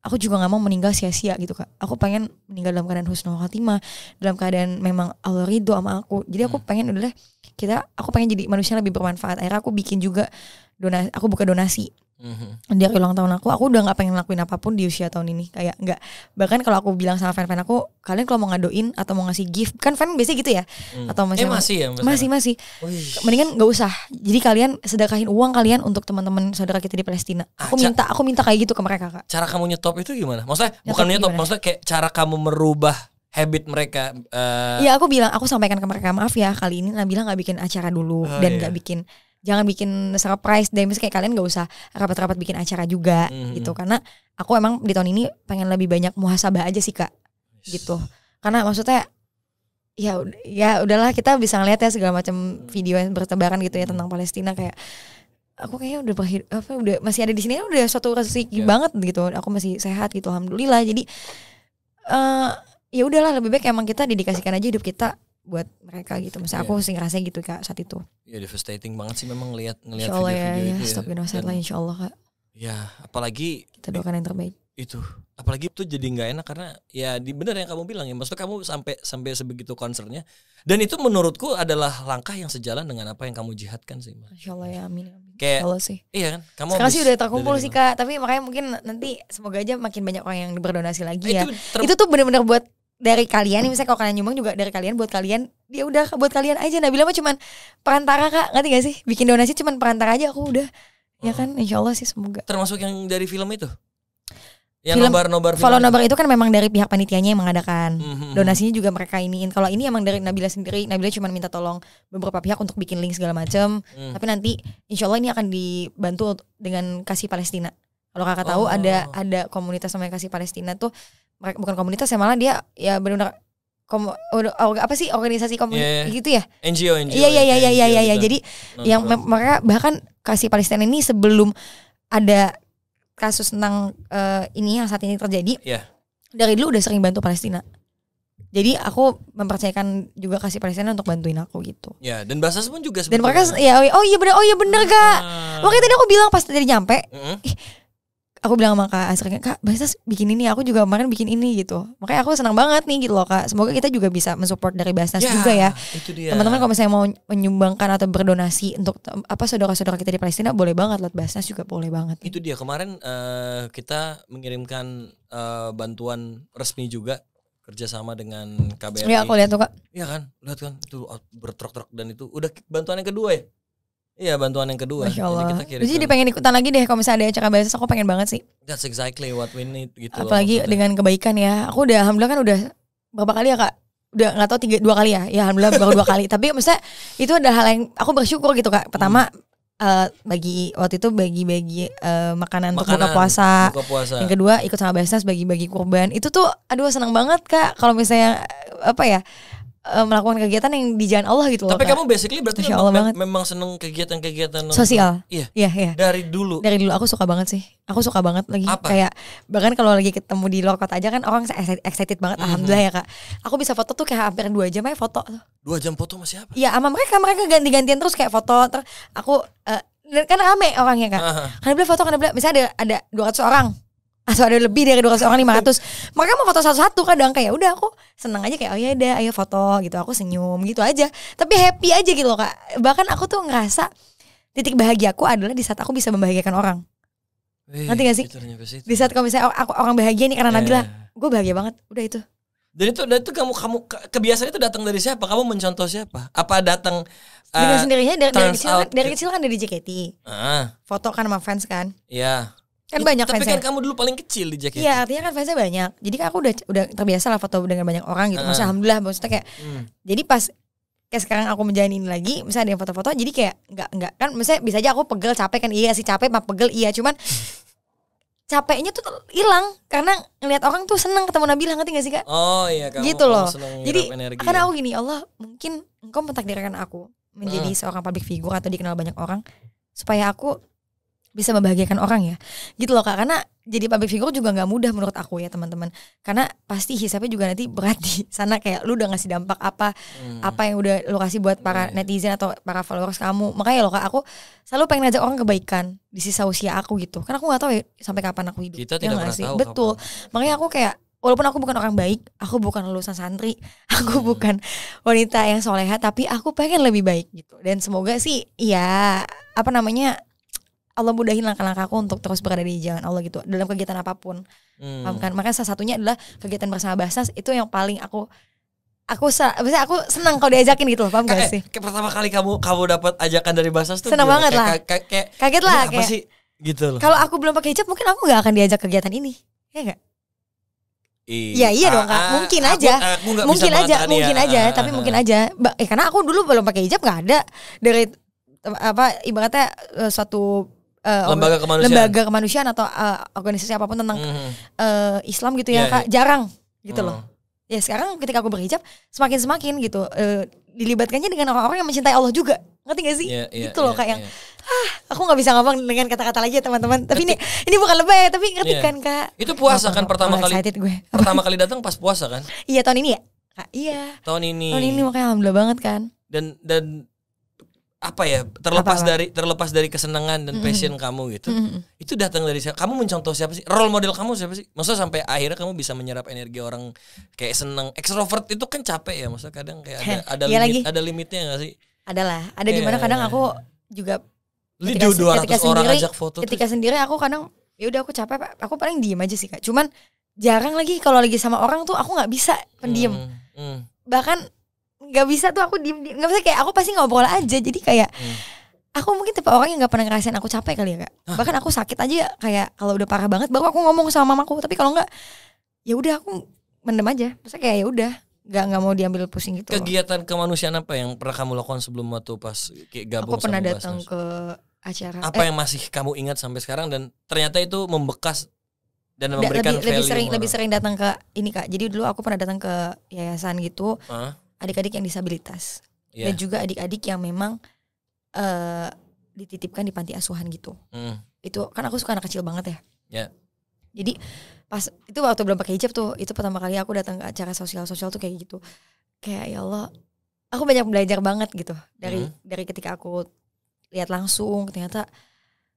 aku juga gak mau meninggal sia-sia gitu kak. Aku pengen meninggal dalam keadaan husnul khatimah, dalam keadaan memang Allah ridho sama aku. Jadi aku hmm. pengen udah deh kita aku pengen jadi manusia lebih bermanfaat. Akhirnya aku bikin juga donasi aku buka donasi Mm-hmm. Dia ulang tahun aku, aku udah nggak pengen lakuin apapun di usia tahun ini. Kayak nggak, bahkan kalau aku bilang sama fan-fan aku, kalian kalau mau ngadoin atau mau ngasih gift, kan fan biasanya gitu ya? Mm. Atau eh, masih ya, masih masih. Mendingan nggak usah. Jadi kalian sedekahin uang kalian untuk teman-teman saudara kita di Palestina. Ah, aku ah, minta, aku minta kayak gitu ke mereka kak. Cara kamu nyetop itu gimana? Maksudnya nyetop bukan nyetop, gimana? maksudnya kayak cara kamu merubah habit mereka. Eh. Iya, uh... aku bilang, aku sampaikan ke mereka maaf ya kali ini Nabila nggak bikin acara dulu oh, dan iya. nggak iya. bikin jangan bikin surprise deh misalnya kayak kalian gak usah rapat-rapat bikin acara juga mm-hmm. gitu karena aku emang di tahun ini pengen lebih banyak muhasabah aja sih kak yes. gitu karena maksudnya ya ya udahlah kita bisa ngeliat ya segala macam video yang bertebaran gitu ya tentang mhm. Palestina kayak aku kayaknya udah berhid, apa udah masih ada di sini udah suatu rezeki yeah. banget gitu aku masih sehat gitu alhamdulillah jadi uh, ya udahlah lebih baik emang kita dedikasikan aja hidup kita buat mereka gitu. Maksudnya yeah. aku sih ngerasa gitu kak saat itu. Ya yeah, devastating banget sih memang lihat ngelihat video-video ya, video ya, itu. Ya. Stop ya. lah insya Allah kak. Ya apalagi kita doakan yang terbaik. Itu apalagi itu jadi nggak enak karena ya di bener yang kamu bilang ya maksud kamu sampai sampai sebegitu concernnya dan itu menurutku adalah langkah yang sejalan dengan apa yang kamu jihadkan sih mas. Insya Allah ya amin. amin. Kayak Allah sih. Iya kan. Kamu Sekarang sih udah terkumpul sih kak tapi makanya mungkin nanti semoga aja makin banyak orang yang berdonasi lagi ya. Itu, itu tuh bener-bener buat dari kalian nih misalnya kalau kalian nyumbang juga dari kalian buat kalian dia ya udah buat kalian aja Nabila mah cuman perantara kak ngerti gak sih bikin donasi cuman perantara aja aku udah ya oh. kan insya Allah sih semoga termasuk yang dari film itu yang film, nobar nobar film kalau nobar itu kan memang dari pihak panitianya yang mengadakan mm -hmm. donasinya juga mereka iniin kalau ini emang dari Nabila sendiri Nabila cuma minta tolong beberapa pihak untuk bikin link segala macam mm. tapi nanti insya Allah ini akan dibantu dengan kasih Palestina kalau kakak oh. tahu ada ada komunitas namanya kasih Palestina tuh bukan komunitas ya malah dia ya benar-benar kom apa sih organisasi komunitas yeah, yeah. gitu ya NGO NGO iya iya iya iya iya, iya. jadi non yang mereka bahkan kasih Palestina ini sebelum ada kasus tentang uh, ini yang saat ini terjadi yeah. dari dulu udah sering bantu Palestina jadi aku mempercayakan juga kasih Palestina untuk bantuin aku gitu ya dan bahasa pun juga dan mereka ya oh iya benar oh iya bener kak. waktu ah. makanya tadi aku bilang pas tadi nyampe mm -hmm aku bilang sama Kak Asri, Kak Bastas bikin ini, aku juga kemarin bikin ini gitu. Makanya aku senang banget nih gitu loh Kak. Semoga kita juga bisa mensupport dari Basnas yeah, juga ya. Teman-teman kalau misalnya mau menyumbangkan atau berdonasi untuk apa saudara-saudara kita di Palestina boleh banget, lihat Basnas juga boleh banget. Itu dia kemarin uh, kita mengirimkan uh, bantuan resmi juga kerjasama dengan KBRI. Iya aku lihat tuh kak. Iya kan, lihat kan itu oh, bertrok-trok dan itu udah bantuan yang kedua ya. Iya bantuan yang kedua. Masya Allah. Jadi kita kirim. Jadi pengen ikutan lagi deh kalau misalnya ada acara bahasa, aku pengen banget sih. That's exactly what we need gitu. Apalagi loh, dengan kebaikan ya. Aku udah alhamdulillah kan udah berapa kali ya kak? Udah nggak tau tiga dua kali ya. Ya alhamdulillah baru dua kali. Tapi misalnya itu ada hal yang aku bersyukur gitu kak. Pertama hmm. Uh, bagi waktu itu bagi-bagi uh, eh, makanan, makanan untuk buka puasa. buka puasa. Yang kedua ikut sama Basnas bagi-bagi kurban. Itu tuh aduh senang banget Kak kalau misalnya apa ya Eh, melakukan kegiatan yang di jalan Allah gitu loh. Tapi kak. kamu basically berarti Masya Allah memang, banget. memang seneng kegiatan-kegiatan sosial. Iya. Iya, iya. Dari dulu. Dari dulu aku suka banget sih. Aku suka banget lagi Apa? kayak bahkan kalau lagi ketemu di luar kota aja kan orang excited banget mm -hmm. alhamdulillah ya Kak. Aku bisa foto tuh kayak hampir dua jam aja foto. Dua jam foto masih siapa? Iya, sama mereka mereka ganti-gantian terus kayak foto terus aku uh, kan rame orangnya Kak. Uh -huh. Karena foto karena bilang misalnya ada ada 200 orang atau ada lebih dari 200 orang 500 mereka mau foto satu-satu kadang kayak udah aku seneng aja kayak oh ya udah ayo foto gitu aku senyum gitu aja tapi happy aja gitu loh kak bahkan aku tuh ngerasa titik bahagia aku adalah di saat aku bisa membahagiakan orang Wih, nanti gak sih di saat kamu misalnya oh, aku orang bahagia nih karena eh. Nabila iya. gue bahagia banget udah itu dan itu dan itu kamu kamu kebiasaan itu datang dari siapa kamu mencontoh siapa apa datang dengan uh, sendirinya dari, dari kecil kan, dari kecil kan dari JKT uh. Ah. foto kan sama fans kan iya Kan banyak Tapi kan fansnya. kan kamu dulu paling kecil di jaket Iya, artinya kan fansnya banyak. Jadi kan aku udah udah terbiasa lah foto dengan banyak orang gitu. Uh. Maksudnya ah. alhamdulillah maksudnya kayak hmm. jadi pas kayak sekarang aku menjalani ini lagi, misalnya ada yang foto-foto jadi kayak nggak nggak kan misalnya bisa aja aku pegel capek kan iya sih capek mah pegel iya cuman capeknya tuh hilang karena ngelihat orang tuh seneng ketemu Nabila ngerti gak sih kak? Oh iya kamu gitu loh. Jadi energi, karena ya. aku gini Allah mungkin engkau mentakdirkan aku menjadi hmm. seorang public figure atau dikenal banyak orang supaya aku bisa membahagiakan orang ya gitu loh kak karena jadi public figure juga nggak mudah menurut aku ya teman-teman karena pasti hisapnya juga nanti berat di sana kayak lu udah ngasih dampak apa hmm. apa yang udah lu kasih buat para yeah. Iya. netizen atau para followers kamu makanya loh kak aku selalu pengen ngajak orang kebaikan di sisa usia aku gitu karena aku nggak tahu ya, sampai kapan aku hidup kita ya tidak ya, tahu betul kapan. makanya aku kayak walaupun aku bukan orang baik, aku bukan lulusan santri, aku hmm. bukan wanita yang soleha, tapi aku pengen lebih baik gitu. Dan semoga sih, ya apa namanya Allah mudahin langkah aku untuk terus berada di jalan Allah gitu dalam kegiatan apapun hmm. paham kan makanya salah satunya adalah kegiatan bersama Basnas itu yang paling aku aku bisa aku senang kalau diajakin gitu loh, paham eh, gak eh, sih? Kayak pertama kali kamu kamu dapat ajakan dari Basnas tuh senang banget lah. Kayak, kayak, kaget lah kayak. sih gitu loh. Kalau aku belum pakai hijab mungkin aku gak akan diajak kegiatan ini. Iya iya. Ya enggak. Iya iya dong kak, ah, ah, ah, mungkin aja, aku, aku mungkin aja, mungkin aja, tapi mungkin aja. Eh karena aku dulu belum pakai hijab nggak ada dari apa ibaratnya eh, suatu Uh, lembaga kemanusiaan lembaga kemanusiaan atau uh, organisasi apapun tentang mm. uh, Islam gitu ya yeah, kak iya. jarang gitu mm. loh mm-hmm. ya sekarang ketika aku berhijab semakin semakin gitu uh, dilibatkannya dengan orang-orang yang mencintai Allah juga ngerti gak sih yeah, yeah, gitu loh yeah, yang iya. ah aku nggak bisa ngomong dengan kata-kata lagi ya teman-teman tapi ini ini bukan lebay tapi ngerti yeah. kan kak itu puasa oh, kan oh, pertama oh, kali gue. pertama kali datang pas puasa kan iya tahun ini ya kak iya tahun ini tahun ini makanya alhamdulillah banget kan dan dan apa ya terlepas apa dari terlepas dari kesenangan dan mm -hmm. passion kamu gitu mm -hmm. itu datang dari siapa kamu mencontoh siapa sih role model kamu siapa sih maksudnya sampai akhirnya kamu bisa menyerap energi orang kayak seneng extrovert itu kan capek ya maksudnya kadang kayak ada ada ya limit lagi. ada limitnya gak sih adalah ada yeah. mana iya, kadang iya. aku juga ketika, ketika orang sendiri, ajak foto ketika tuh. sendiri aku kadang ya udah aku capek aku paling diem aja sih kak cuman jarang lagi kalau lagi sama orang tuh aku nggak bisa pendiam hmm, hmm. bahkan nggak bisa tuh aku diem, diem Gak bisa kayak aku pasti ngobrol aja jadi kayak hmm. aku mungkin tipe orang yang nggak pernah ngerasain aku capek kali ya kak Hah? bahkan aku sakit aja kayak kalau udah parah banget baru aku ngomong sama mamaku tapi kalau nggak ya udah aku mendem aja maksudnya kayak ya udah nggak nggak mau diambil pusing gitu kegiatan loh. kemanusiaan apa yang pernah kamu lakukan sebelum waktu pas kayak gabung aku pernah datang ke acara apa eh, yang masih kamu ingat sampai sekarang dan ternyata itu membekas dan memberikan lebih, value lebih sering lebih sering datang ke ini kak jadi dulu aku pernah datang ke yayasan gitu huh? adik-adik yang disabilitas yeah. dan juga adik-adik yang memang uh, dititipkan di panti asuhan gitu. Mm. Itu kan aku suka anak kecil banget ya. Yeah. Jadi pas itu waktu belum pakai hijab tuh, itu pertama kali aku datang ke acara sosial-sosial tuh kayak gitu. Kayak ya Allah, aku banyak belajar banget gitu dari mm. dari ketika aku lihat langsung ternyata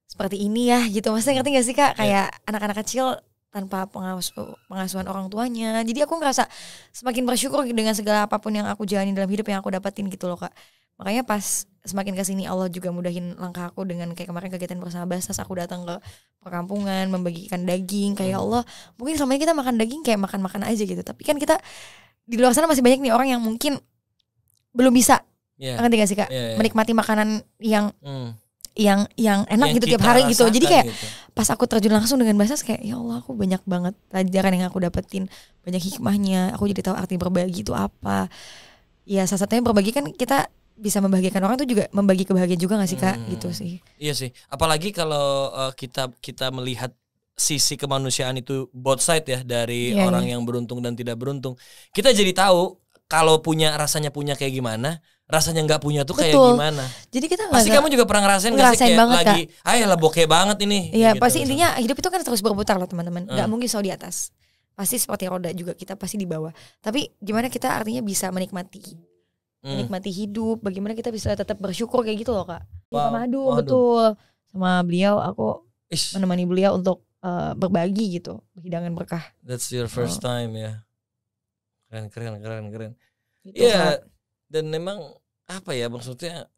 seperti ini ya gitu. Maksudnya ngerti gak sih Kak? Iya. Kayak anak-anak yeah. kecil tanpa pengawas pengasuhan orang tuanya. Jadi aku ngerasa semakin bersyukur dengan segala apapun yang aku jalani dalam hidup yang aku dapatin gitu loh kak. Makanya pas semakin kesini Allah juga mudahin langkah aku dengan kayak kemarin kegiatan bersama Basnas aku datang ke perkampungan membagikan daging kayak ya hmm. Allah mungkin selama ini kita makan daging kayak makan-makan aja gitu tapi kan kita di luar sana masih banyak nih orang yang mungkin belum bisa yeah. ngerti sih kak yeah, yeah. menikmati makanan yang hmm yang yang enak yang gitu tiap hari gitu. Jadi kayak gitu. pas aku terjun langsung dengan bahasa kayak ya Allah aku banyak banget pelajaran yang aku dapetin, banyak hikmahnya. Aku jadi tahu arti berbagi itu apa. Ya salah satunya berbagi kan kita bisa membahagiakan orang itu juga membagi kebahagiaan juga gak sih kak hmm. gitu sih iya sih apalagi kalau uh, kita kita melihat sisi kemanusiaan itu both side ya dari yeah, iya. orang yeah. yang beruntung dan tidak beruntung kita jadi tahu kalau punya rasanya punya kayak gimana rasanya nggak punya tuh kayak Betul. gimana? Jadi kita pasti kamu juga pernah ngerasain ngerasain kayak banget lagi, ayah lah bokeh banget ini. Iya gitu, pasti intinya hidup itu kan terus berputar loh teman-teman, nggak hmm. mungkin selalu di atas. Pasti seperti roda juga kita pasti di bawah. Tapi gimana kita artinya bisa menikmati hmm. menikmati hidup, bagaimana kita bisa tetap bersyukur kayak gitu loh kak. Wow. Sama madu betul sama beliau aku Ish. menemani beliau untuk uh, berbagi gitu hidangan berkah. That's your first oh. time ya. Keren keren keren keren. Gitu, iya. Gitu, yeah dan memang apa ya maksudnya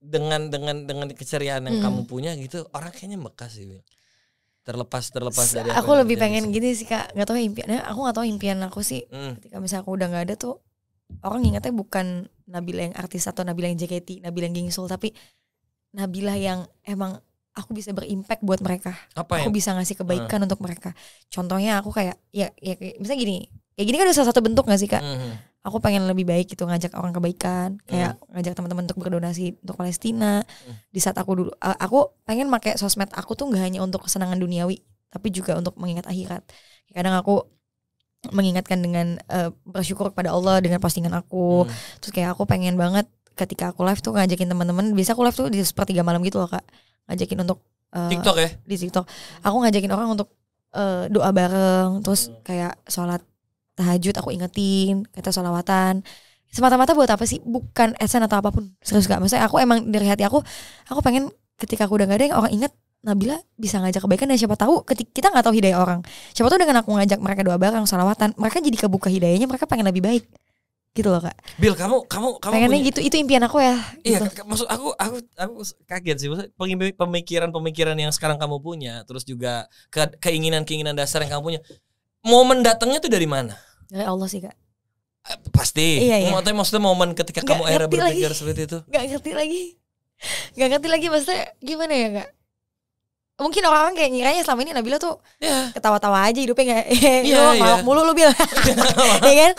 dengan dengan dengan keceriaan yang hmm. kamu punya gitu orang kayaknya bekas sih terlepas terlepas dari aku lebih pengen sih. gini sih kak nggak tahu ya, impiannya eh, aku nggak tahu impian aku sih hmm. ketika misal aku udah nggak ada tuh orang ingatnya bukan Nabila yang artis atau Nabila yang JKT Nabila yang Gingsul tapi Nabila yang emang aku bisa berimpact buat mereka Apa aku ya? bisa ngasih kebaikan hmm. untuk mereka contohnya aku kayak ya ya misalnya gini kayak gini kan udah salah satu bentuk gak sih kak hmm aku pengen lebih baik gitu ngajak orang kebaikan kayak hmm. ngajak teman-teman untuk berdonasi untuk Palestina hmm. di saat aku dulu eh, aku pengen pakai sosmed aku tuh nggak hanya untuk kesenangan duniawi tapi juga untuk mengingat akhirat kadang aku mengingatkan dengan uh, bersyukur kepada Allah dengan postingan aku hmm. terus kayak aku pengen banget ketika aku live tuh ngajakin teman-teman bisa aku live tuh di sepertiga malam gitu loh kak ngajakin untuk uh, TikTok ya di TikTok aku ngajakin orang untuk uh, doa bareng terus hmm. kayak sholat tahajud aku ingetin kata solawatan semata-mata buat apa sih bukan esen atau apapun serius gak maksudnya aku emang dari hati aku aku pengen ketika aku udah gak ada yang orang inget Nabila bisa ngajak kebaikan dan siapa tahu ketika kita nggak tahu hidayah orang siapa tahu dengan aku ngajak mereka doa bareng salawatan mereka jadi kebuka hidayahnya mereka pengen lebih baik gitu loh kak Bill kamu kamu kamu pengennya punya... gitu itu impian aku ya iya gitu. maksud aku aku aku kaget sih maksud pemikiran pemikiran yang sekarang kamu punya terus juga keinginan keinginan dasar yang kamu punya momen datangnya tuh dari mana dari Allah sih kak. Eh, pasti. Iya, iya. Maksudnya, maksudnya momen ketika gak kamu era berpikir lagi. seperti itu. Gak ngerti lagi. Gak ngerti lagi maksudnya gimana ya kak? mungkin orang-orang kayak ngiranya selama ini Nabila tuh yeah. ketawa-tawa aja hidupnya nggak yeah, yeah. yeah. mulu lu bil ya kan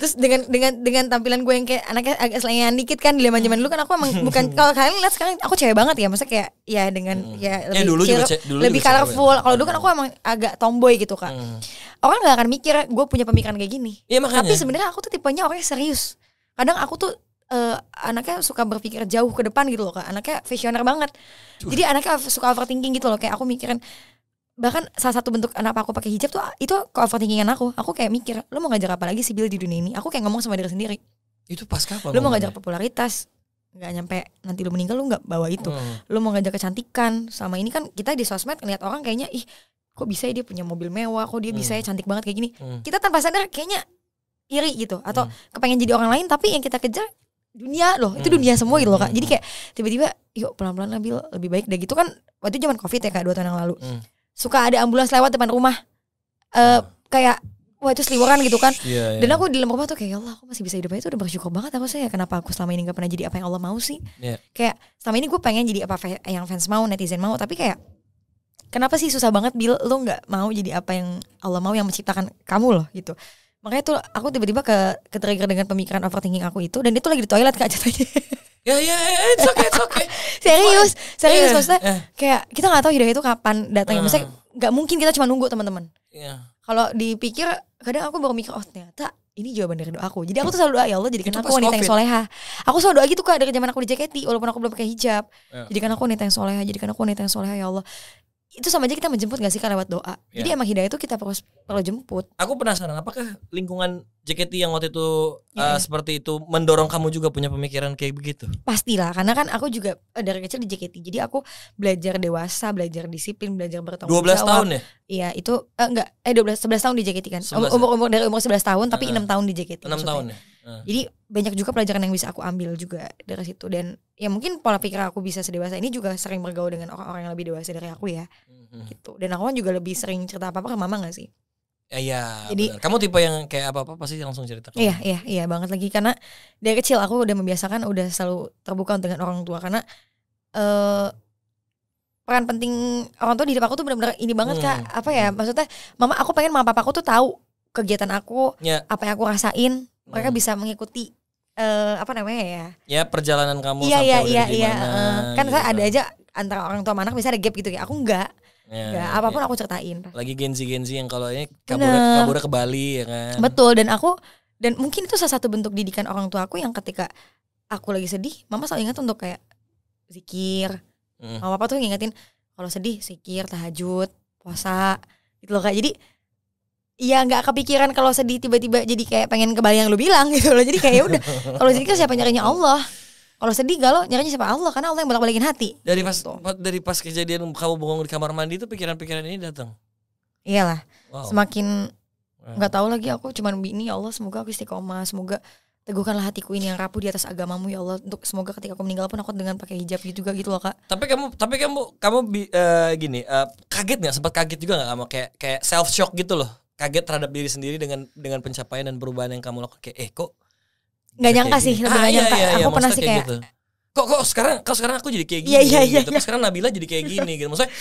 terus dengan dengan dengan tampilan gue yang kayak anaknya agak selingan dikit kan di zaman zaman dulu kan aku emang bukan kalau kalian lihat sekarang aku cewek banget ya masa kayak ya dengan hmm. ya, ya lebih dulu chill, juga, lebih juga colorful kalau dulu kan hmm. aku emang agak tomboy gitu kak hmm. orang nggak akan mikir gue punya pemikiran kayak gini ya, makanya. tapi sebenarnya aku tuh tipenya orangnya serius kadang aku tuh uh, anaknya suka berpikir jauh ke depan gitu loh kak anaknya visioner banget Cuh. jadi anaknya suka overthinking gitu loh kayak aku mikirin bahkan salah satu bentuk anak aku pakai hijab tuh itu ke overthinkingan aku aku kayak mikir lo mau ngajar apa lagi sih Bill di dunia ini aku kayak ngomong sama diri sendiri itu pas kapan lo mau ngajar popularitas nggak nyampe nanti lu meninggal lu nggak bawa itu hmm. lu mau ngajar kecantikan sama ini kan kita di sosmed ngeliat orang kayaknya ih kok bisa ya dia punya mobil mewah kok dia hmm. bisa ya hmm. cantik banget kayak gini hmm. kita tanpa sadar kayaknya iri gitu atau hmm. kepengen jadi orang lain tapi yang kita kejar dunia loh itu hmm. dunia semua gitu loh kak jadi hmm. kayak tiba-tiba yuk pelan-pelan lebih lebih baik deh gitu kan waktu itu zaman covid ya kak dua tahun yang lalu hmm. suka ada ambulans lewat depan rumah uh, kayak wah itu seliwuran gitu kan iya, iya. dan aku di dalam rumah tuh kayak ya Allah aku masih bisa hidup aja itu udah bersyukur banget aku sih ya. kenapa aku selama ini gak pernah jadi apa yang Allah mau sih iya. kayak selama ini gue pengen jadi apa yang fans mau netizen mau tapi kayak kenapa sih susah banget Bil lo nggak mau jadi apa yang Allah mau yang menciptakan kamu loh gitu Makanya tuh aku tiba-tiba ke ke trigger dengan pemikiran overthinking aku itu dan dia tuh lagi di toilet kak ceritanya. Ya, ya ya it's okay it's okay. serius, serius yeah, maksudnya yeah. kayak kita nggak tahu hidayah itu kapan datangnya. Eh. Maksudnya nggak mungkin kita cuma nunggu teman-teman. Yeah. Kalau dipikir kadang aku baru mikir oh ternyata ini jawaban dari aku Jadi aku tuh selalu doa ah, ya Allah jadi itu aku wanita yang soleha. Aku selalu doa gitu kak dari zaman aku di JKT walaupun aku belum pakai hijab. jadi ya. Jadikan aku wanita yang soleha, jadikan aku wanita yang soleha ya Allah itu sama aja kita menjemput gak sih kan lewat doa. Ya. Jadi emang hidayah itu kita perlu perlu jemput. Aku penasaran apakah lingkungan JKT yang waktu itu ya. uh, seperti itu mendorong kamu juga punya pemikiran kayak begitu? Pastilah, karena kan aku juga eh, dari kecil di JKT. Jadi aku belajar dewasa, belajar disiplin, belajar bertanggung jawab. 12 tahun ya? Iya, itu uh, enggak eh dua belas sebelas tahun di JKT kan. Umur-umur ya? dari umur sebelas tahun tapi uh, tahun di JKT. enam tahun ya. Jadi banyak juga pelajaran yang bisa aku ambil juga dari situ dan ya mungkin pola pikir aku bisa sedewasa ini juga sering bergaul dengan orang-orang yang lebih dewasa dari aku ya. Hmm. Gitu. Dan aku kan juga lebih sering cerita apa-apa ke mama gak sih? Eh, iya. Jadi benar. kamu tipe yang kayak apa-apa pasti langsung cerita. Iya, iya, iya banget lagi karena dari kecil aku udah membiasakan udah selalu terbuka dengan orang tua karena eh uh, peran penting orang tua di hidup aku tuh benar-benar ini banget hmm. Kak. Mm-hmm. Apa ya? Maksudnya mama aku pengen mama aku tuh tahu kegiatan aku, yeah. apa yang aku rasain, mereka oh. bisa mengikuti uh, apa namanya ya? Ya perjalanan kamu iya, sampai iya, udah iya, iya. Uh, kan gitu. ada kan. aja antara orang tua anak bisa ada gap gitu ya. Aku enggak. Ya, enggak, ya. apapun ya. aku ceritain. Lagi genzi-genzi yang kalau ini kabur ke Bali ya kan. Betul dan aku dan mungkin itu salah satu bentuk didikan orang tua aku yang ketika aku lagi sedih, mama selalu ingat untuk kayak zikir. Hmm. Mama papa tuh ngingetin kalau sedih zikir, tahajud, puasa gitu loh kak. Jadi Iya nggak kepikiran kalau sedih tiba-tiba jadi kayak pengen kembali yang lu bilang gitu loh jadi kayak ya udah kalau sedih kan siapa nyarinya Allah kalau sedih galau nyarinya siapa Allah karena Allah yang bolak balikin hati dari pas gitu. dari pas kejadian kamu bengong di kamar mandi itu pikiran-pikiran ini datang iyalah wow. semakin nggak tahu lagi aku cuman ini ya Allah semoga aku istiqomah semoga teguhkanlah hatiku ini yang rapuh di atas agamamu ya Allah untuk semoga ketika aku meninggal pun aku dengan pakai hijab gitu juga gitu loh kak tapi kamu tapi kamu kamu uh, gini uh, kaget nggak sempat kaget juga nggak kamu kayak kayak self shock gitu loh kaget terhadap diri sendiri dengan dengan pencapaian dan perubahan yang kamu lakukan kayak eh kok nggak nyangka sih lebih ah, gak iya, nyangka iya, iya, aku pernah sih kayak, kayak gitu. kok kok sekarang kok sekarang aku jadi kayak iya, gini iya, iya, iya, gitu iya. sekarang Nabila jadi kayak gini gitu maksudnya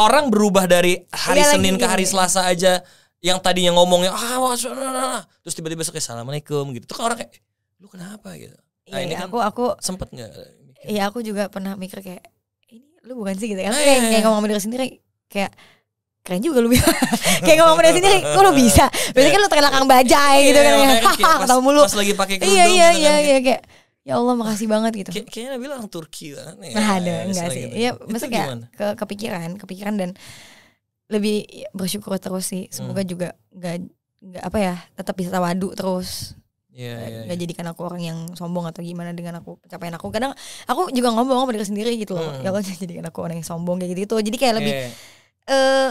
orang berubah dari hari iya, Senin iya. ke hari iya. Selasa aja yang tadinya ngomongnya ah was, nah, nah, nah, terus tiba-tiba kayak assalamualaikum gitu tuh kan orang kayak eh, lu kenapa gitu nah, iya, ini kan aku aku sempet nggak iya aku juga pernah mikir kayak eh, ini lu bukan sih gitu kan kayak, iya, kayak iya. ngomong sama diri sendiri kayak keren juga lu kayak ngomong dari sini kok lu bisa berarti kan lu terkenal kang bajai iya, gitu kan ya mulu pas lagi pakai iya, kerudung iya gitu iya iya, iya kayak, ya Allah makasih banget gitu Kay kayaknya bilang Turki lah ya, nah ada ya, enggak sih gitu. ya maksudnya kayak ke kepikiran kepikiran dan lebih ya, bersyukur terus sih semoga hmm. juga nggak nggak apa ya tetap bisa tawadu terus Yeah, gak, yeah, gak yeah. jadikan aku orang yang sombong atau gimana dengan aku pencapaian aku kadang aku juga ngomong sama diri sendiri gitu loh hmm. ya Allah jadikan aku orang yang sombong kayak gitu, -gitu. jadi kayak lebih iya. eh yeah. uh,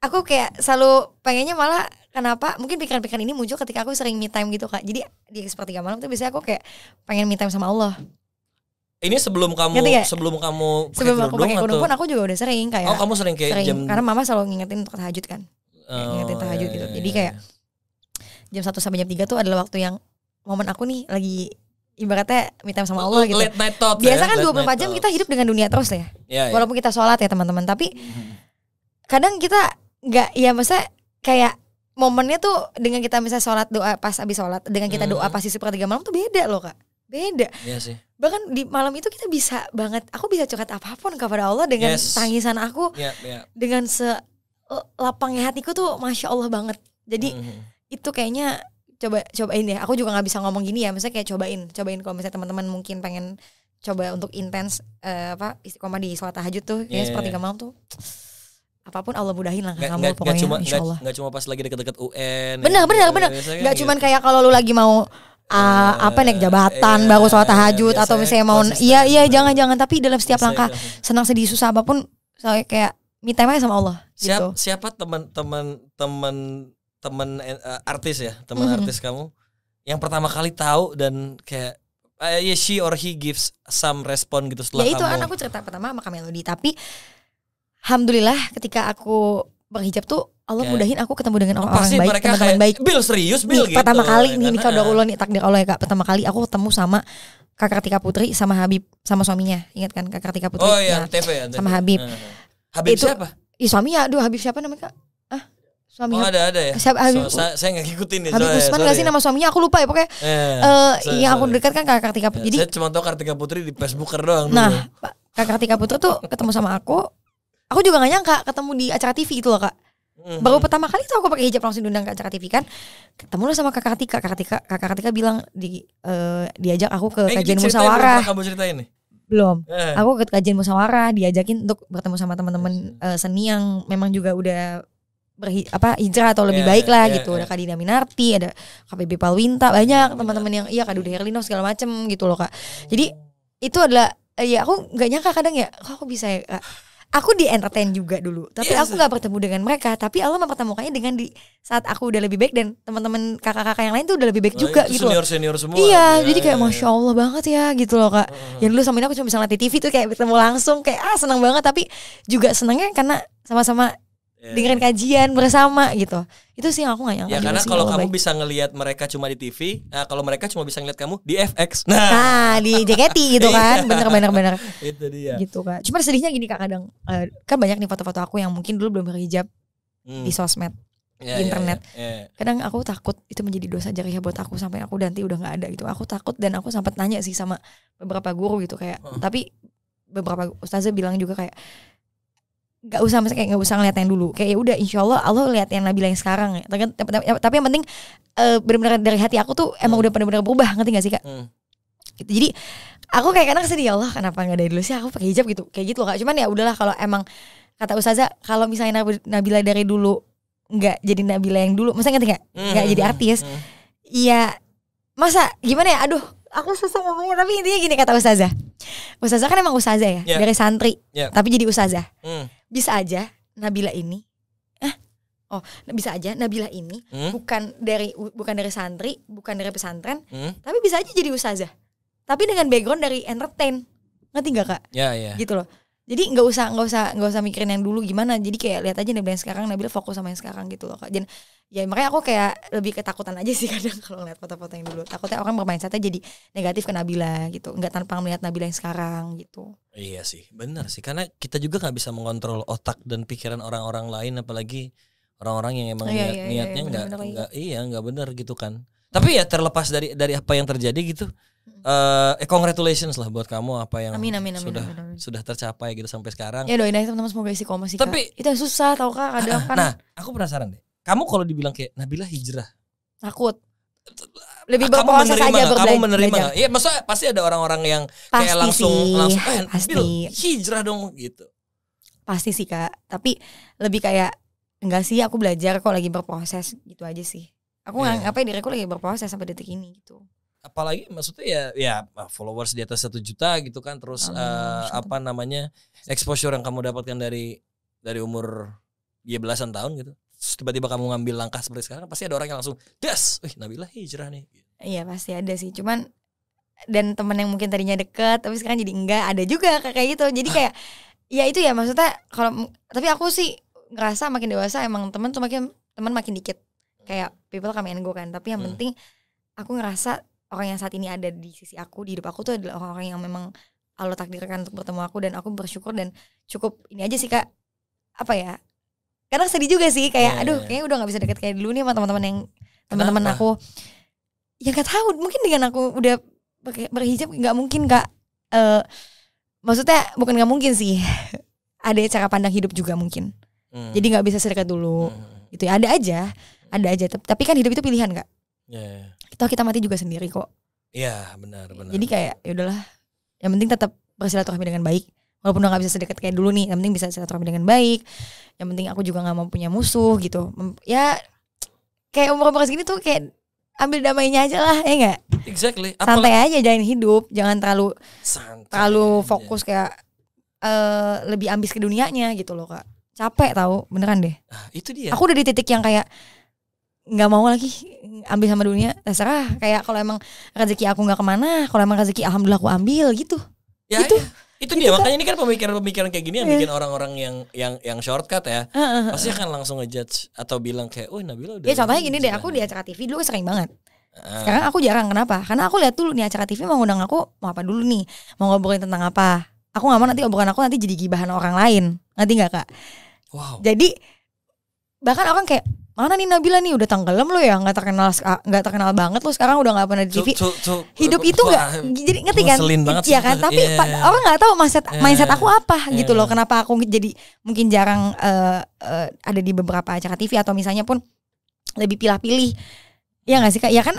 aku kayak selalu pengennya malah kenapa mungkin pikiran-pikiran ini muncul ketika aku sering me time gitu kak jadi di seperti malam tuh biasanya aku kayak pengen me time sama Allah ini sebelum kamu sebelum kamu sebelum aku pakai kerudung pun aku juga udah sering kayak oh kamu sering kayak sering. jam karena mama selalu ngingetin untuk tahajud kan oh, ngingetin tahajud iya, gitu iya. jadi iya, kayak iya. jam satu sampai jam tiga tuh adalah waktu yang momen aku nih lagi ibaratnya me time sama Allah gitu. Late night talk, ya, Biasa kan dua empat jam kita hidup dengan dunia terus ya. Yeah, iya. Walaupun kita sholat ya teman-teman, tapi mm-hmm. kadang kita nggak ya masa kayak momennya tuh dengan kita misalnya sholat doa pas abis sholat dengan kita doa mm-hmm. pas di sepertiga malam tuh beda loh kak beda iya sih bahkan di malam itu kita bisa banget aku bisa curhat apapun kepada Allah dengan yes. tangisan aku yeah, yeah. dengan se e, lapangnya hatiku tuh masya Allah banget jadi mm -hmm. itu kayaknya coba cobain ya aku juga nggak bisa ngomong gini ya misalnya kayak cobain cobain kalau misalnya teman-teman mungkin pengen coba untuk intens uh, apa istiqomah di sholat tahajud tuh yeah, iya, ya seperti yeah. malam tuh apapun Allah mudahin langkah kamu gak, pokoknya gak cuma, insya Allah. Gak, gak cuma pas lagi deket-deket UN. Bener ya, bener. Kan, benar. Kan gak gitu. cuma kayak kalau lu lagi mau uh, apa naik jabatan iya, baru soal tahajud atau misalnya mau iya iya jangan jangan tapi dalam setiap langkah senang sedih susah apapun saya kayak minta time sama Allah Siap, gitu. siapa teman-teman teman teman uh, artis ya teman mm -hmm. artis kamu yang pertama kali tahu dan kayak uh, eh, yeah, she or he gives some respon gitu setelah ya itu kamu. itu kan, aku cerita pertama sama Kamelody tapi alhamdulillah ketika aku berhijab tuh Allah yeah. mudahin aku ketemu dengan orang-orang baik, teman-teman baik. Bil serius, Bil nih, gitu. Pertama kali nih, nikah udah nah. ulo nih takdir Allah ya kak. Pertama kali aku ketemu sama Kakak Kartika Putri sama Habib sama suaminya. Ingat kan Kakak Kartika Putri? Oh iya, nah, TV ya. TV. Sama Habib. Uh, Habib itu, siapa? Iya suaminya, aduh Habib siapa namanya kak? Ah, suaminya. Oh ada ada ya. Siapa, Habib, so, saya, saya ikutin ngikutin nih. Ya, Habib Gusman Usman nggak sih ya. nama suaminya? Aku lupa ya pokoknya. Yeah, iya, uh, sorry, yang aku dekat kan Kakak Kartika Putri. Yeah, Jadi, saya cuma tahu Kartika Putri di Facebooker doang. Nah, dulu. Kakak Kartika Putri tuh ketemu sama aku aku juga gak nyangka ketemu di acara TV itu loh kak mm-hmm. baru pertama kali tuh aku pakai hijab langsung diundang ke acara TV kan ketemu lah sama kakak Tika kakak Tika kakak Tika bilang di uh, diajak aku ke eh, kajian musawarah kamu ceritain nih belum eh. aku ke kajian musawarah diajakin untuk bertemu sama teman-teman yes. uh, seni yang memang juga udah berhi, apa hijrah atau lebih yeah, baik lah yeah, gitu. Yeah. Ada iya. Kak Dina Minarti, ada KPB Palwinta, banyak iya. teman-teman yang iya Kak Herlino segala macem gitu loh Kak. Oh. Jadi itu adalah eh, ya aku nggak nyangka kadang ya kok aku bisa ya Kak aku di entertain juga dulu tapi yes. Iya, aku nggak bertemu dengan mereka tapi Allah mempertemukannya dengan di saat aku udah lebih baik dan teman-teman kakak-kakak yang lain tuh udah lebih baik nah, juga gitu senior senior semua iya ya, jadi iya, kayak ya, masya iya. Allah banget ya gitu loh kak uh, huh yang dulu sama ini aku cuma bisa ngeliat di TV tuh kayak bertemu langsung kayak ah seneng banget tapi juga senengnya karena sama-sama yeah. dengerin kajian bersama gitu itu sih yang aku nggak nyangka ya karena kalau kamu baik. bisa ngelihat mereka cuma di TV nah kalau mereka cuma bisa ngelihat kamu di FX nah, nah di JKT gitu iya. kan bener bener bener itu dia gitu kan cuma sedihnya gini kak kadang uh, kan banyak nih foto-foto aku yang mungkin dulu belum berhijab hmm. di sosmed yeah, iya, internet yeah, yeah, yeah. kadang aku takut itu menjadi dosa jariah buat aku sampai aku nanti udah nggak ada gitu aku takut dan aku sempat nanya sih sama beberapa guru gitu kayak Uh. tapi beberapa ustazah bilang juga kayak gak usah misalnya kayak nggak usah ngeliat yang dulu kayak ya udah insyaallah Allah lihat yang Nabila yang sekarang ya tapi, tapi yang penting uh, eh, benar-benar dari hati aku tuh emang hmm. udah benar-benar berubah ngerti gak sih kak hmm. gitu jadi aku kayak kadang sedih ya Allah kenapa nggak dari dulu sih aku pakai hijab gitu kayak gitu loh kak cuman ya udahlah kalau emang kata ustazah kalau misalnya Nabila dari dulu nggak jadi Nabila yang dulu masa ngerti gak hmm, nggak hmm. jadi hmm, artis hmm. Iya ya masa gimana ya aduh aku susah ngomongnya tapi intinya gini kata ustazah ustazah kan emang ustazah ya yeah. dari santri yeah. tapi jadi ustazah hmm bisa aja Nabila ini eh oh bisa aja Nabila ini hmm? bukan dari bukan dari santri bukan dari pesantren hmm? tapi bisa aja jadi ustazah tapi dengan background dari entertain ngerti gak kak? Ya ya. Gitu loh jadi nggak usah nggak usah nggak usah mikirin yang dulu gimana jadi kayak lihat aja Nabila yang sekarang Nabila fokus sama yang sekarang gitu loh kak dan ya makanya aku kayak lebih ketakutan aja sih kadang kalau ngeliat foto-foto yang dulu takutnya orang bermain bermindsetnya jadi negatif ke Nabila gitu nggak tanpa melihat Nabila yang sekarang gitu iya sih benar sih karena kita juga nggak bisa mengontrol otak dan pikiran orang-orang lain apalagi orang-orang yang emang oh, iya, niat, iya, iya niatnya iya, nggak iya, nggak iya nggak benar gitu kan tapi ya terlepas dari dari apa yang terjadi gitu Uh, eh congratulations lah buat kamu apa yang amin, amin, amin, sudah amin, amin. sudah tercapai gitu sampai sekarang. Ya doain aja teman-teman semoga isi koma sih. Tapi kak. itu susah tau kak kadang ah, ah, kan. Nah, aku penasaran deh. Kamu kalau dibilang kayak Nabila hijrah. Takut. Ah, lebih berpuasa aja Kamu menerima gak? Iya, maksudnya pasti ada orang-orang yang pasti kayak langsung sih. langsung eh pasti. Nabil, hijrah dong gitu. Pasti sih kak, tapi lebih kayak enggak sih aku belajar kok lagi berproses gitu aja sih. Aku yeah. ngapain diriku lagi berproses sampai detik ini gitu apalagi maksudnya ya ya ah, followers di atas satu juta gitu kan terus uh, apa namanya exposure yang kamu dapatkan dari dari umur ya belasan tahun gitu terus tiba-tiba kamu ngambil langkah seperti sekarang pasti ada orang yang langsung das wih Nabila hijrah nih iya pasti ada sih cuman dan temen yang mungkin tadinya deket tapi sekarang jadi enggak ada juga kayak gitu jadi ah. kayak ya itu ya maksudnya kalau tapi aku sih ngerasa makin dewasa emang temen tuh makin teman makin dikit hmm. kayak people come and kan tapi yang hmm. penting aku ngerasa orang yang saat ini ada di sisi aku di hidup aku tuh adalah orang-orang yang memang Allah takdirkan untuk bertemu aku dan aku bersyukur dan cukup ini aja sih kak apa ya Karena sedih juga sih kayak yeah, iya, aduh iya. kayaknya udah nggak bisa deket kayak dulu nih sama teman-teman yang teman-teman aku yang gak tahu mungkin dengan aku udah berhijab nggak mungkin kak uh, maksudnya bukan nggak mungkin sih ada cara pandang hidup juga mungkin hmm. jadi nggak bisa sedekat dulu hmm. itu ya, ada aja ada aja tapi kan hidup itu pilihan kak yeah. Iya kita kita mati juga sendiri kok iya benar benar jadi kayak ya udahlah yang penting tetap bersilaturahmi dengan baik walaupun udah nggak bisa sedekat kayak dulu nih yang penting bisa silaturahmi dengan baik yang penting aku juga nggak mau punya musuh gitu ya kayak umur umur segini tuh kayak ambil damainya aja lah ya enggak exactly Apalagi, santai aja jalan hidup jangan terlalu santai terlalu fokus kayak uh, lebih ambis ke dunianya gitu loh kak capek tahu beneran deh ah, itu dia aku udah di titik yang kayak nggak mau lagi ambil sama dunia terserah nah, kayak kalau emang rezeki aku nggak kemana kalau emang rezeki alhamdulillah aku ambil gitu ya, gitu ya. itu gitu dia kan. makanya ini kan pemikiran-pemikiran kayak gini yang yeah. bikin orang-orang yang yang yang shortcut ya pasti akan langsung ngejudge atau bilang kayak oh Nabila udah ya contohnya gini deh aku di acara TV dulu sering banget ah. sekarang aku jarang kenapa karena aku lihat dulu nih acara TV mau ngundang aku mau apa dulu nih mau ngobrolin tentang apa aku nggak mau nanti obrolan aku nanti jadi gibahan orang lain nanti nggak kak wow jadi bahkan orang kayak mana nih Nabila nih udah tenggelam lo ya nggak terkenal ah, nggak terkenal banget lo sekarang udah nggak pernah di TV cuk, cuk, cuk, hidup itu nggak jadi ngerti kan iya kan tapi yeah, yeah. orang nggak tahu mindset yeah, mindset aku iya. apa yeah. gitu loh iya. kenapa aku jadi mungkin jarang uh, uh, ada di beberapa acara TV atau misalnya pun lebih pilih-pilih ya nggak sih kak ya kan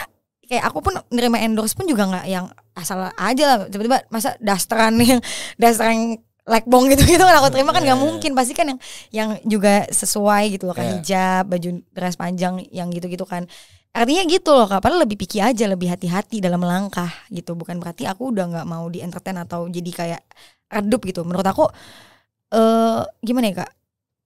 kayak aku pun nerima endorse pun juga nggak yang asal aja lah tiba-tiba masa dasteran yang dasteran lekbong gitu gitu kan aku terima kan nggak iya. mungkin pasti kan yang yang juga sesuai gitu loh kan yeah. hijab baju dress panjang yang gitu gitu kan artinya gitu loh kapan lebih picky aja lebih hati-hati dalam melangkah gitu bukan berarti aku udah nggak mau di entertain atau jadi kayak redup gitu menurut aku eh uh, gimana ya kak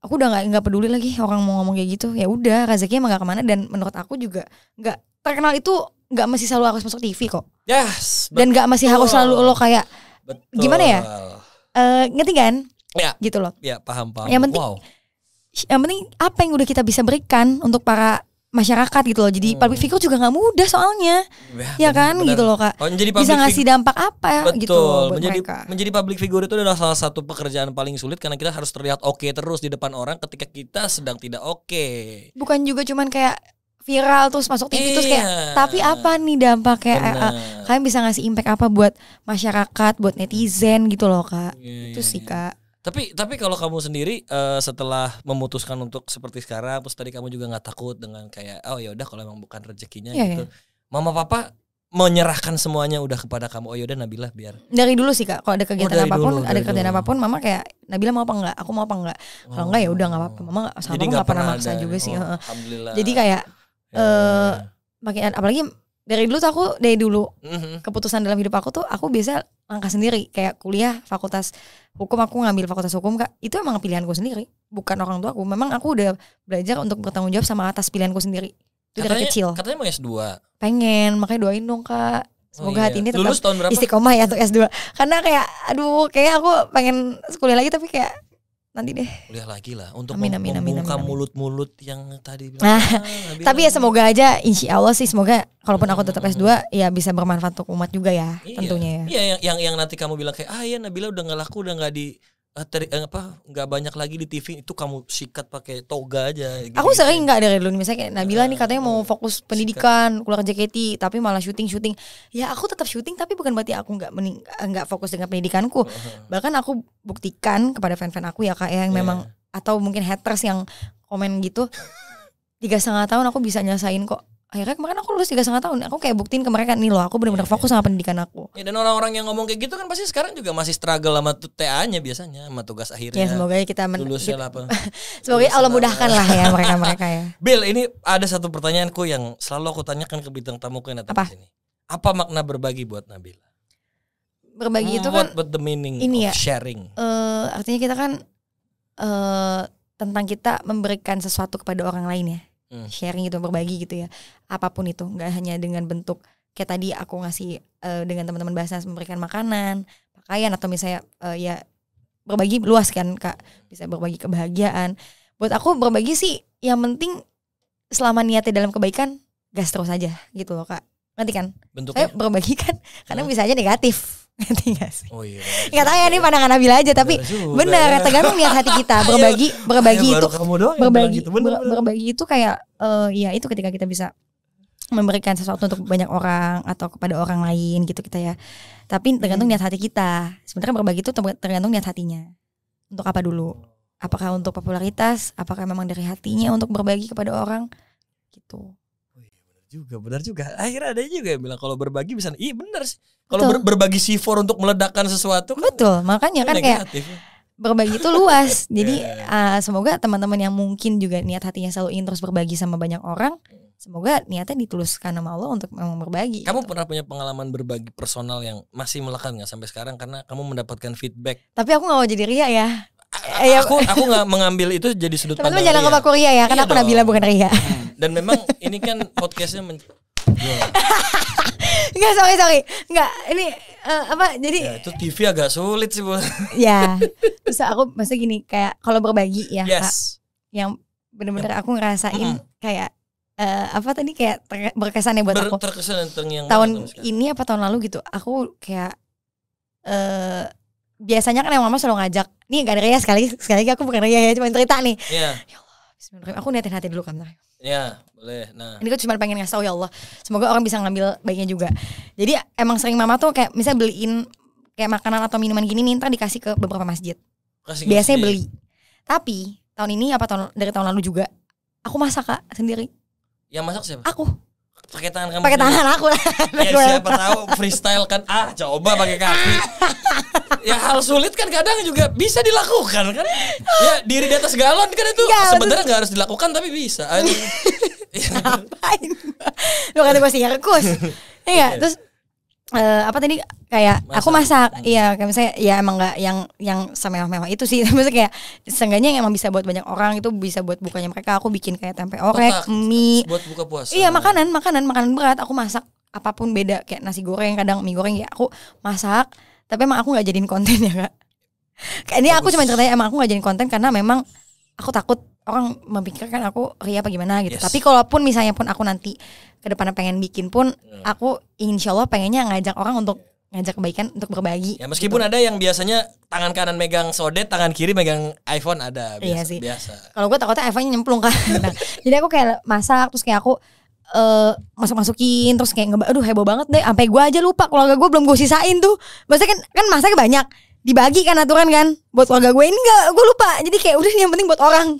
aku udah nggak nggak peduli lagi orang mau ngomong kayak gitu ya udah rezekinya emang gak kemana dan menurut aku juga nggak terkenal itu nggak masih selalu harus masuk TV kok yes dan nggak masih harus selalu lo kayak betul. gimana ya uh, ngerti kan? Ya. Gitu loh. Ya, paham paham. Yang penting wow. Yang penting apa yang udah kita bisa berikan untuk para masyarakat gitu loh. Jadi hmm. public figure juga nggak mudah soalnya. Ya, ya kan bener. gitu loh, Kak. Oh, menjadi bisa ngasih dampak apa ya Betul. gitu loh buat menjadi menjadi public figure itu adalah salah satu pekerjaan paling sulit karena kita harus terlihat oke okay terus di depan orang ketika kita sedang tidak oke. Okay. Bukan juga cuman kayak viral terus masuk TV iya. terus kayak iya. tapi apa nih dampaknya eh, eh, kalian bisa ngasih impact apa buat masyarakat buat netizen gitu loh kak iya, iya itu iya, sih kak tapi tapi kalau kamu sendiri uh, setelah memutuskan untuk seperti sekarang terus tadi kamu juga nggak takut dengan kayak oh ya udah kalau emang bukan rezekinya iya, gitu iya. mama papa menyerahkan semuanya udah kepada kamu oh yaudah Nabila biar dari dulu sih kak kalau ada oh, kegiatan oh, apapun dulu, ada kegiatan dulu. apapun mama kayak Nabila mau apa enggak aku mau apa enggak kalau oh. enggak ya udah nggak apa-apa mama sama jadi mama nggak pernah, maksa ada. juga oh, sih jadi kayak eh uh, makin apalagi dari dulu tuh aku dari dulu mm-hmm. keputusan dalam hidup aku tuh aku biasa langkah sendiri kayak kuliah fakultas hukum aku ngambil fakultas hukum kak itu emang pilihanku sendiri bukan orang tua aku memang aku udah belajar untuk bertanggung jawab sama atas pilihanku sendiri itu dari kecil katanya mau S2 pengen makanya doain dong kak Semoga oh, iya. hati ini tetap istiqomah ya untuk S2 Karena kayak aduh kayak aku pengen sekolah lagi tapi kayak nanti deh. Kuliah lagi lah untuk amin, amin, amin, membuka mulut-mulut yang tadi bilang. Nah, ah, tapi ya semoga aja insya Allah sih semoga kalaupun aku tetap S2 hmm. ya bisa bermanfaat untuk umat juga ya iya, tentunya ya. Iya yang, yang yang nanti kamu bilang kayak ah ya Nabila udah nggak laku udah nggak di Eh, ter, eh, apa nggak banyak lagi di TV itu kamu sikat pakai toga aja gitu. aku sering nggak dari dulu misalnya kayak Nabila nih eh, katanya mau fokus pendidikan kuliah kerja JKT tapi malah syuting syuting ya aku tetap syuting tapi bukan berarti aku nggak nggak fokus dengan pendidikanku bahkan aku buktikan kepada fan-fan aku ya kayak ya, yang yeah. memang atau mungkin haters yang komen gitu tiga setengah tahun aku bisa nyelesain kok akhirnya kemarin aku lulus tiga setengah tahun aku kayak buktiin ke mereka nih loh aku benar-benar iya, iya. fokus sama pendidikan aku ya, dan orang-orang yang ngomong kayak gitu kan pasti sekarang juga masih struggle sama TA-nya biasanya sama tugas akhirnya ya semoga kita men- lulusnya gitu. apa semoga Allah mudahkan lah ya mereka-mereka ya Bill ini ada satu pertanyaanku yang selalu aku tanyakan ke bintang tamu yang datang apa? sini apa makna berbagi buat Nabil? berbagi hmm, itu kan what the meaning ini ya sharing uh, artinya kita kan uh, tentang kita memberikan sesuatu kepada orang lain ya hmm. sharing gitu berbagi gitu ya apapun itu nggak hanya dengan bentuk kayak tadi aku ngasih uh, dengan teman-teman bahasa memberikan makanan pakaian atau misalnya uh, ya berbagi luas kan kak bisa berbagi kebahagiaan buat aku berbagi sih yang penting selama niatnya dalam kebaikan gas terus aja gitu loh kak ngerti kan Bentuknya? saya berbagi kan karena hmm. bisa aja negatif Ngerti gak sih? Oh iya. Gak tahu ya ini ya. pandangan Nabil aja tapi ya, bener ya. tergantung niat hati kita iya. berbagi berbagi itu berbagi gitu. berbagi itu kayak uh, ya itu ketika kita bisa memberikan sesuatu untuk banyak orang atau kepada orang lain gitu kita ya. Tapi tergantung hmm. niat hati kita. Sebenarnya berbagi itu tergantung niat hatinya. Untuk apa dulu? Apakah untuk popularitas? Apakah memang dari hatinya untuk berbagi kepada orang? Gitu. Oh, iya benar juga, benar juga. Akhirnya ada juga yang bilang kalau berbagi bisa, iya benar sih kalau ber berbagi C4 untuk meledakkan sesuatu kan Betul, makanya kan negatif. kayak berbagi itu luas. Jadi yeah. Iya, iya, iya. uh, semoga teman-teman yang mungkin juga niat hatinya selalu ingin terus berbagi sama banyak orang, semoga niatnya dituliskan sama Allah untuk memang berbagi. Kamu gitu. pernah punya pengalaman berbagi personal yang masih melekat nggak sampai sekarang karena kamu mendapatkan feedback? Tapi aku nggak mau jadi ria ya. A A aku aku nggak mengambil itu jadi sudut Tapi pandang. Tapi jangan ngomong aku ria ya, karena iya aku Nabila bukan ria. Hmm. Dan memang ini kan podcastnya Enggak, sorry, sorry. Enggak, ini uh, apa? Jadi ya, itu TV agak sulit sih, Bu. ya. Terus aku maksudnya gini, kayak kalau berbagi ya, yes. Kak. Yang benar-benar aku ngerasain -hmm. kayak uh, apa tadi kayak ter berkesan ya buat Ber aku. Terkesan yang tahun ini apa tahun lalu gitu. Aku kayak eh uh, biasanya kan yang mama selalu ngajak. Nih gak ada Ria sekali sekali lagi aku bukan Ria ya, cuma cerita nih. Yeah. Ya Allah, Aku niatin hati dulu kan ya boleh. Nah. Ini gue cuma pengen ngasih tau ya Allah. Semoga orang bisa ngambil baiknya juga. Jadi emang sering mama tuh kayak misalnya beliin kayak makanan atau minuman gini nih dikasih ke beberapa masjid. Kasih Biasanya masjid. beli. Tapi tahun ini apa tahun dari tahun lalu juga aku masak Kak sendiri. Yang masak siapa? Aku pakai tangan kamu pakai tangan aku lah ya siapa tahu freestyle kan ah coba pakai kaki ya hal sulit kan kadang juga bisa dilakukan kan ya diri di atas galon kan itu iya, sebenarnya nggak harus dilakukan tapi bisa iya. ngapain lu kata gue sirkus ya iya. terus Uh, apa tadi kayak masak. aku masak iya kayak misalnya ya emang nggak yang yang semewah-mewah itu sih maksudnya kayak seenggaknya yang emang bisa buat banyak orang itu bisa buat bukanya mereka aku bikin kayak tempe orek Otak, mie buat buka puasa iya makanan makanan makanan berat aku masak apapun beda kayak nasi goreng kadang mie goreng ya aku masak tapi emang aku nggak jadiin konten ya kak ini aku cuma ceritanya emang aku nggak jadiin konten karena memang aku takut orang memikirkan aku ria apa gimana gitu. Yes. Tapi kalaupun misalnya pun aku nanti ke depannya pengen bikin pun yeah. aku insya Allah pengennya ngajak orang untuk ngajak kebaikan untuk berbagi. Ya meskipun gitu. ada yang biasanya tangan kanan megang sodet, tangan kiri megang iPhone ada iya biasa. Iya sih. biasa. Kalau gue takutnya iphone nyemplung kan. nah, jadi aku kayak masak terus kayak aku uh, masuk-masukin terus kayak aduh heboh banget deh sampai gue aja lupa keluarga gue belum gue sisain tuh. Maksudnya kan kan masaknya banyak dibagi kan aturan kan buat keluarga gue ini enggak gue lupa jadi kayak udah yang penting buat orang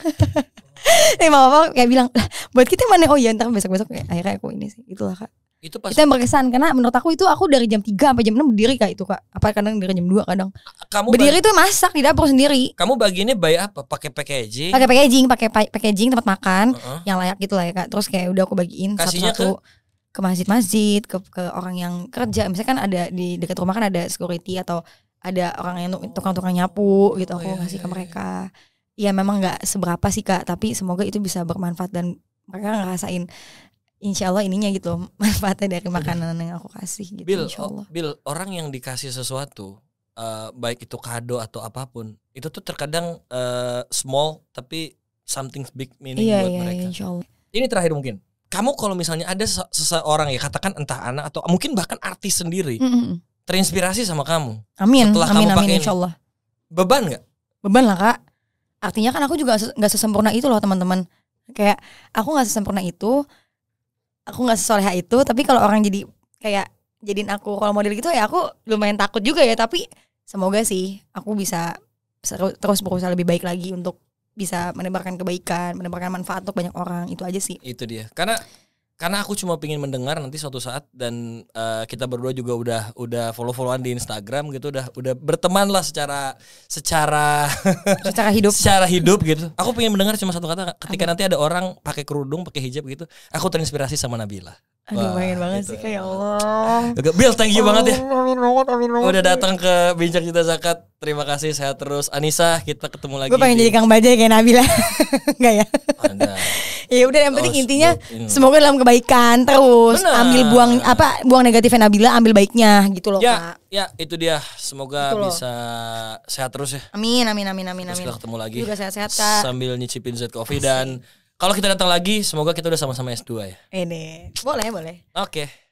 Eh mama kayak bilang lah, buat kita mana oh iya ntar besok besok kayak akhirnya aku ini sih itulah kak itu pas itu yang berkesan karena menurut aku itu aku dari jam tiga sampai jam enam berdiri kak itu kak apa kadang dari jam dua kadang kamu berdiri itu masak di dapur sendiri kamu bagi ini bayar apa pakai packaging pakai packaging pakai packaging tempat makan uh -huh. yang layak gitu lah ya kak terus kayak udah aku bagiin Kasihnya satu, -satu ke ke masjid-masjid ke, ke orang yang kerja misalkan ada di dekat rumah kan ada security atau ada orang yang tukang-tukang nyapu gitu oh, aku iya, ngasih ke iya, iya. mereka iya. ya memang nggak seberapa sih kak tapi semoga itu bisa bermanfaat dan mereka ngerasain insya Allah ininya gitu manfaatnya dari iya. makanan yang aku kasih gitu Bill, insya oh, Allah. Bil Bill orang yang dikasih sesuatu uh, baik itu kado atau apapun itu tuh terkadang uh, small tapi something big meaning iya, buat iya, mereka insya Allah. ini terakhir mungkin kamu kalau misalnya ada seseorang ya katakan entah anak atau mungkin bahkan artis sendiri mm -hmm terinspirasi sama kamu. Amin. Setelah amin, kamu amin, pakai Beban nggak? Beban lah kak. Artinya kan aku juga nggak sesempurna itu loh teman-teman. Kayak aku nggak sesempurna itu, aku nggak sesoleha itu. Tapi kalau orang jadi kayak jadiin aku kalau model gitu ya aku lumayan takut juga ya. Tapi semoga sih aku bisa terus berusaha lebih baik lagi untuk bisa menebarkan kebaikan, menebarkan manfaat untuk banyak orang. Itu aja sih. Itu dia. Karena karena aku cuma pingin mendengar nanti suatu saat dan uh, kita berdua juga udah udah follow-followan di Instagram gitu udah udah berteman lah secara secara secara hidup secara hidup gitu aku pengen mendengar cuma satu kata ketika Apa? nanti ada orang pakai kerudung pakai hijab gitu aku terinspirasi sama Nabila Aduh, Wah, pengen banget gitu. sih ya. kayak Allah. Bill, thank you oh, banget ya. Amin banget, amin banget. Udah datang ke Bincang Cinta Zakat. Terima kasih, sehat terus. Anissa, kita ketemu lagi. Gue pengen di... jadi Kang Bajai kayak Nabila. Enggak ya? Ada. ya udah yang penting oh, intinya in. semoga dalam kebaikan terus Bener. ambil buang apa buang negatifnya Nabila ambil baiknya gitu loh ya, Kak. Ya, itu dia. Semoga gitu bisa sehat terus ya. Amin amin amin amin amin. Terus kita ketemu lagi. Juga sehat-sehat Kak. Sambil nyicipin Z Coffee dan kalau kita datang lagi, semoga kita udah sama-sama S2 ya. Ini. Boleh, boleh. Oke. Okay.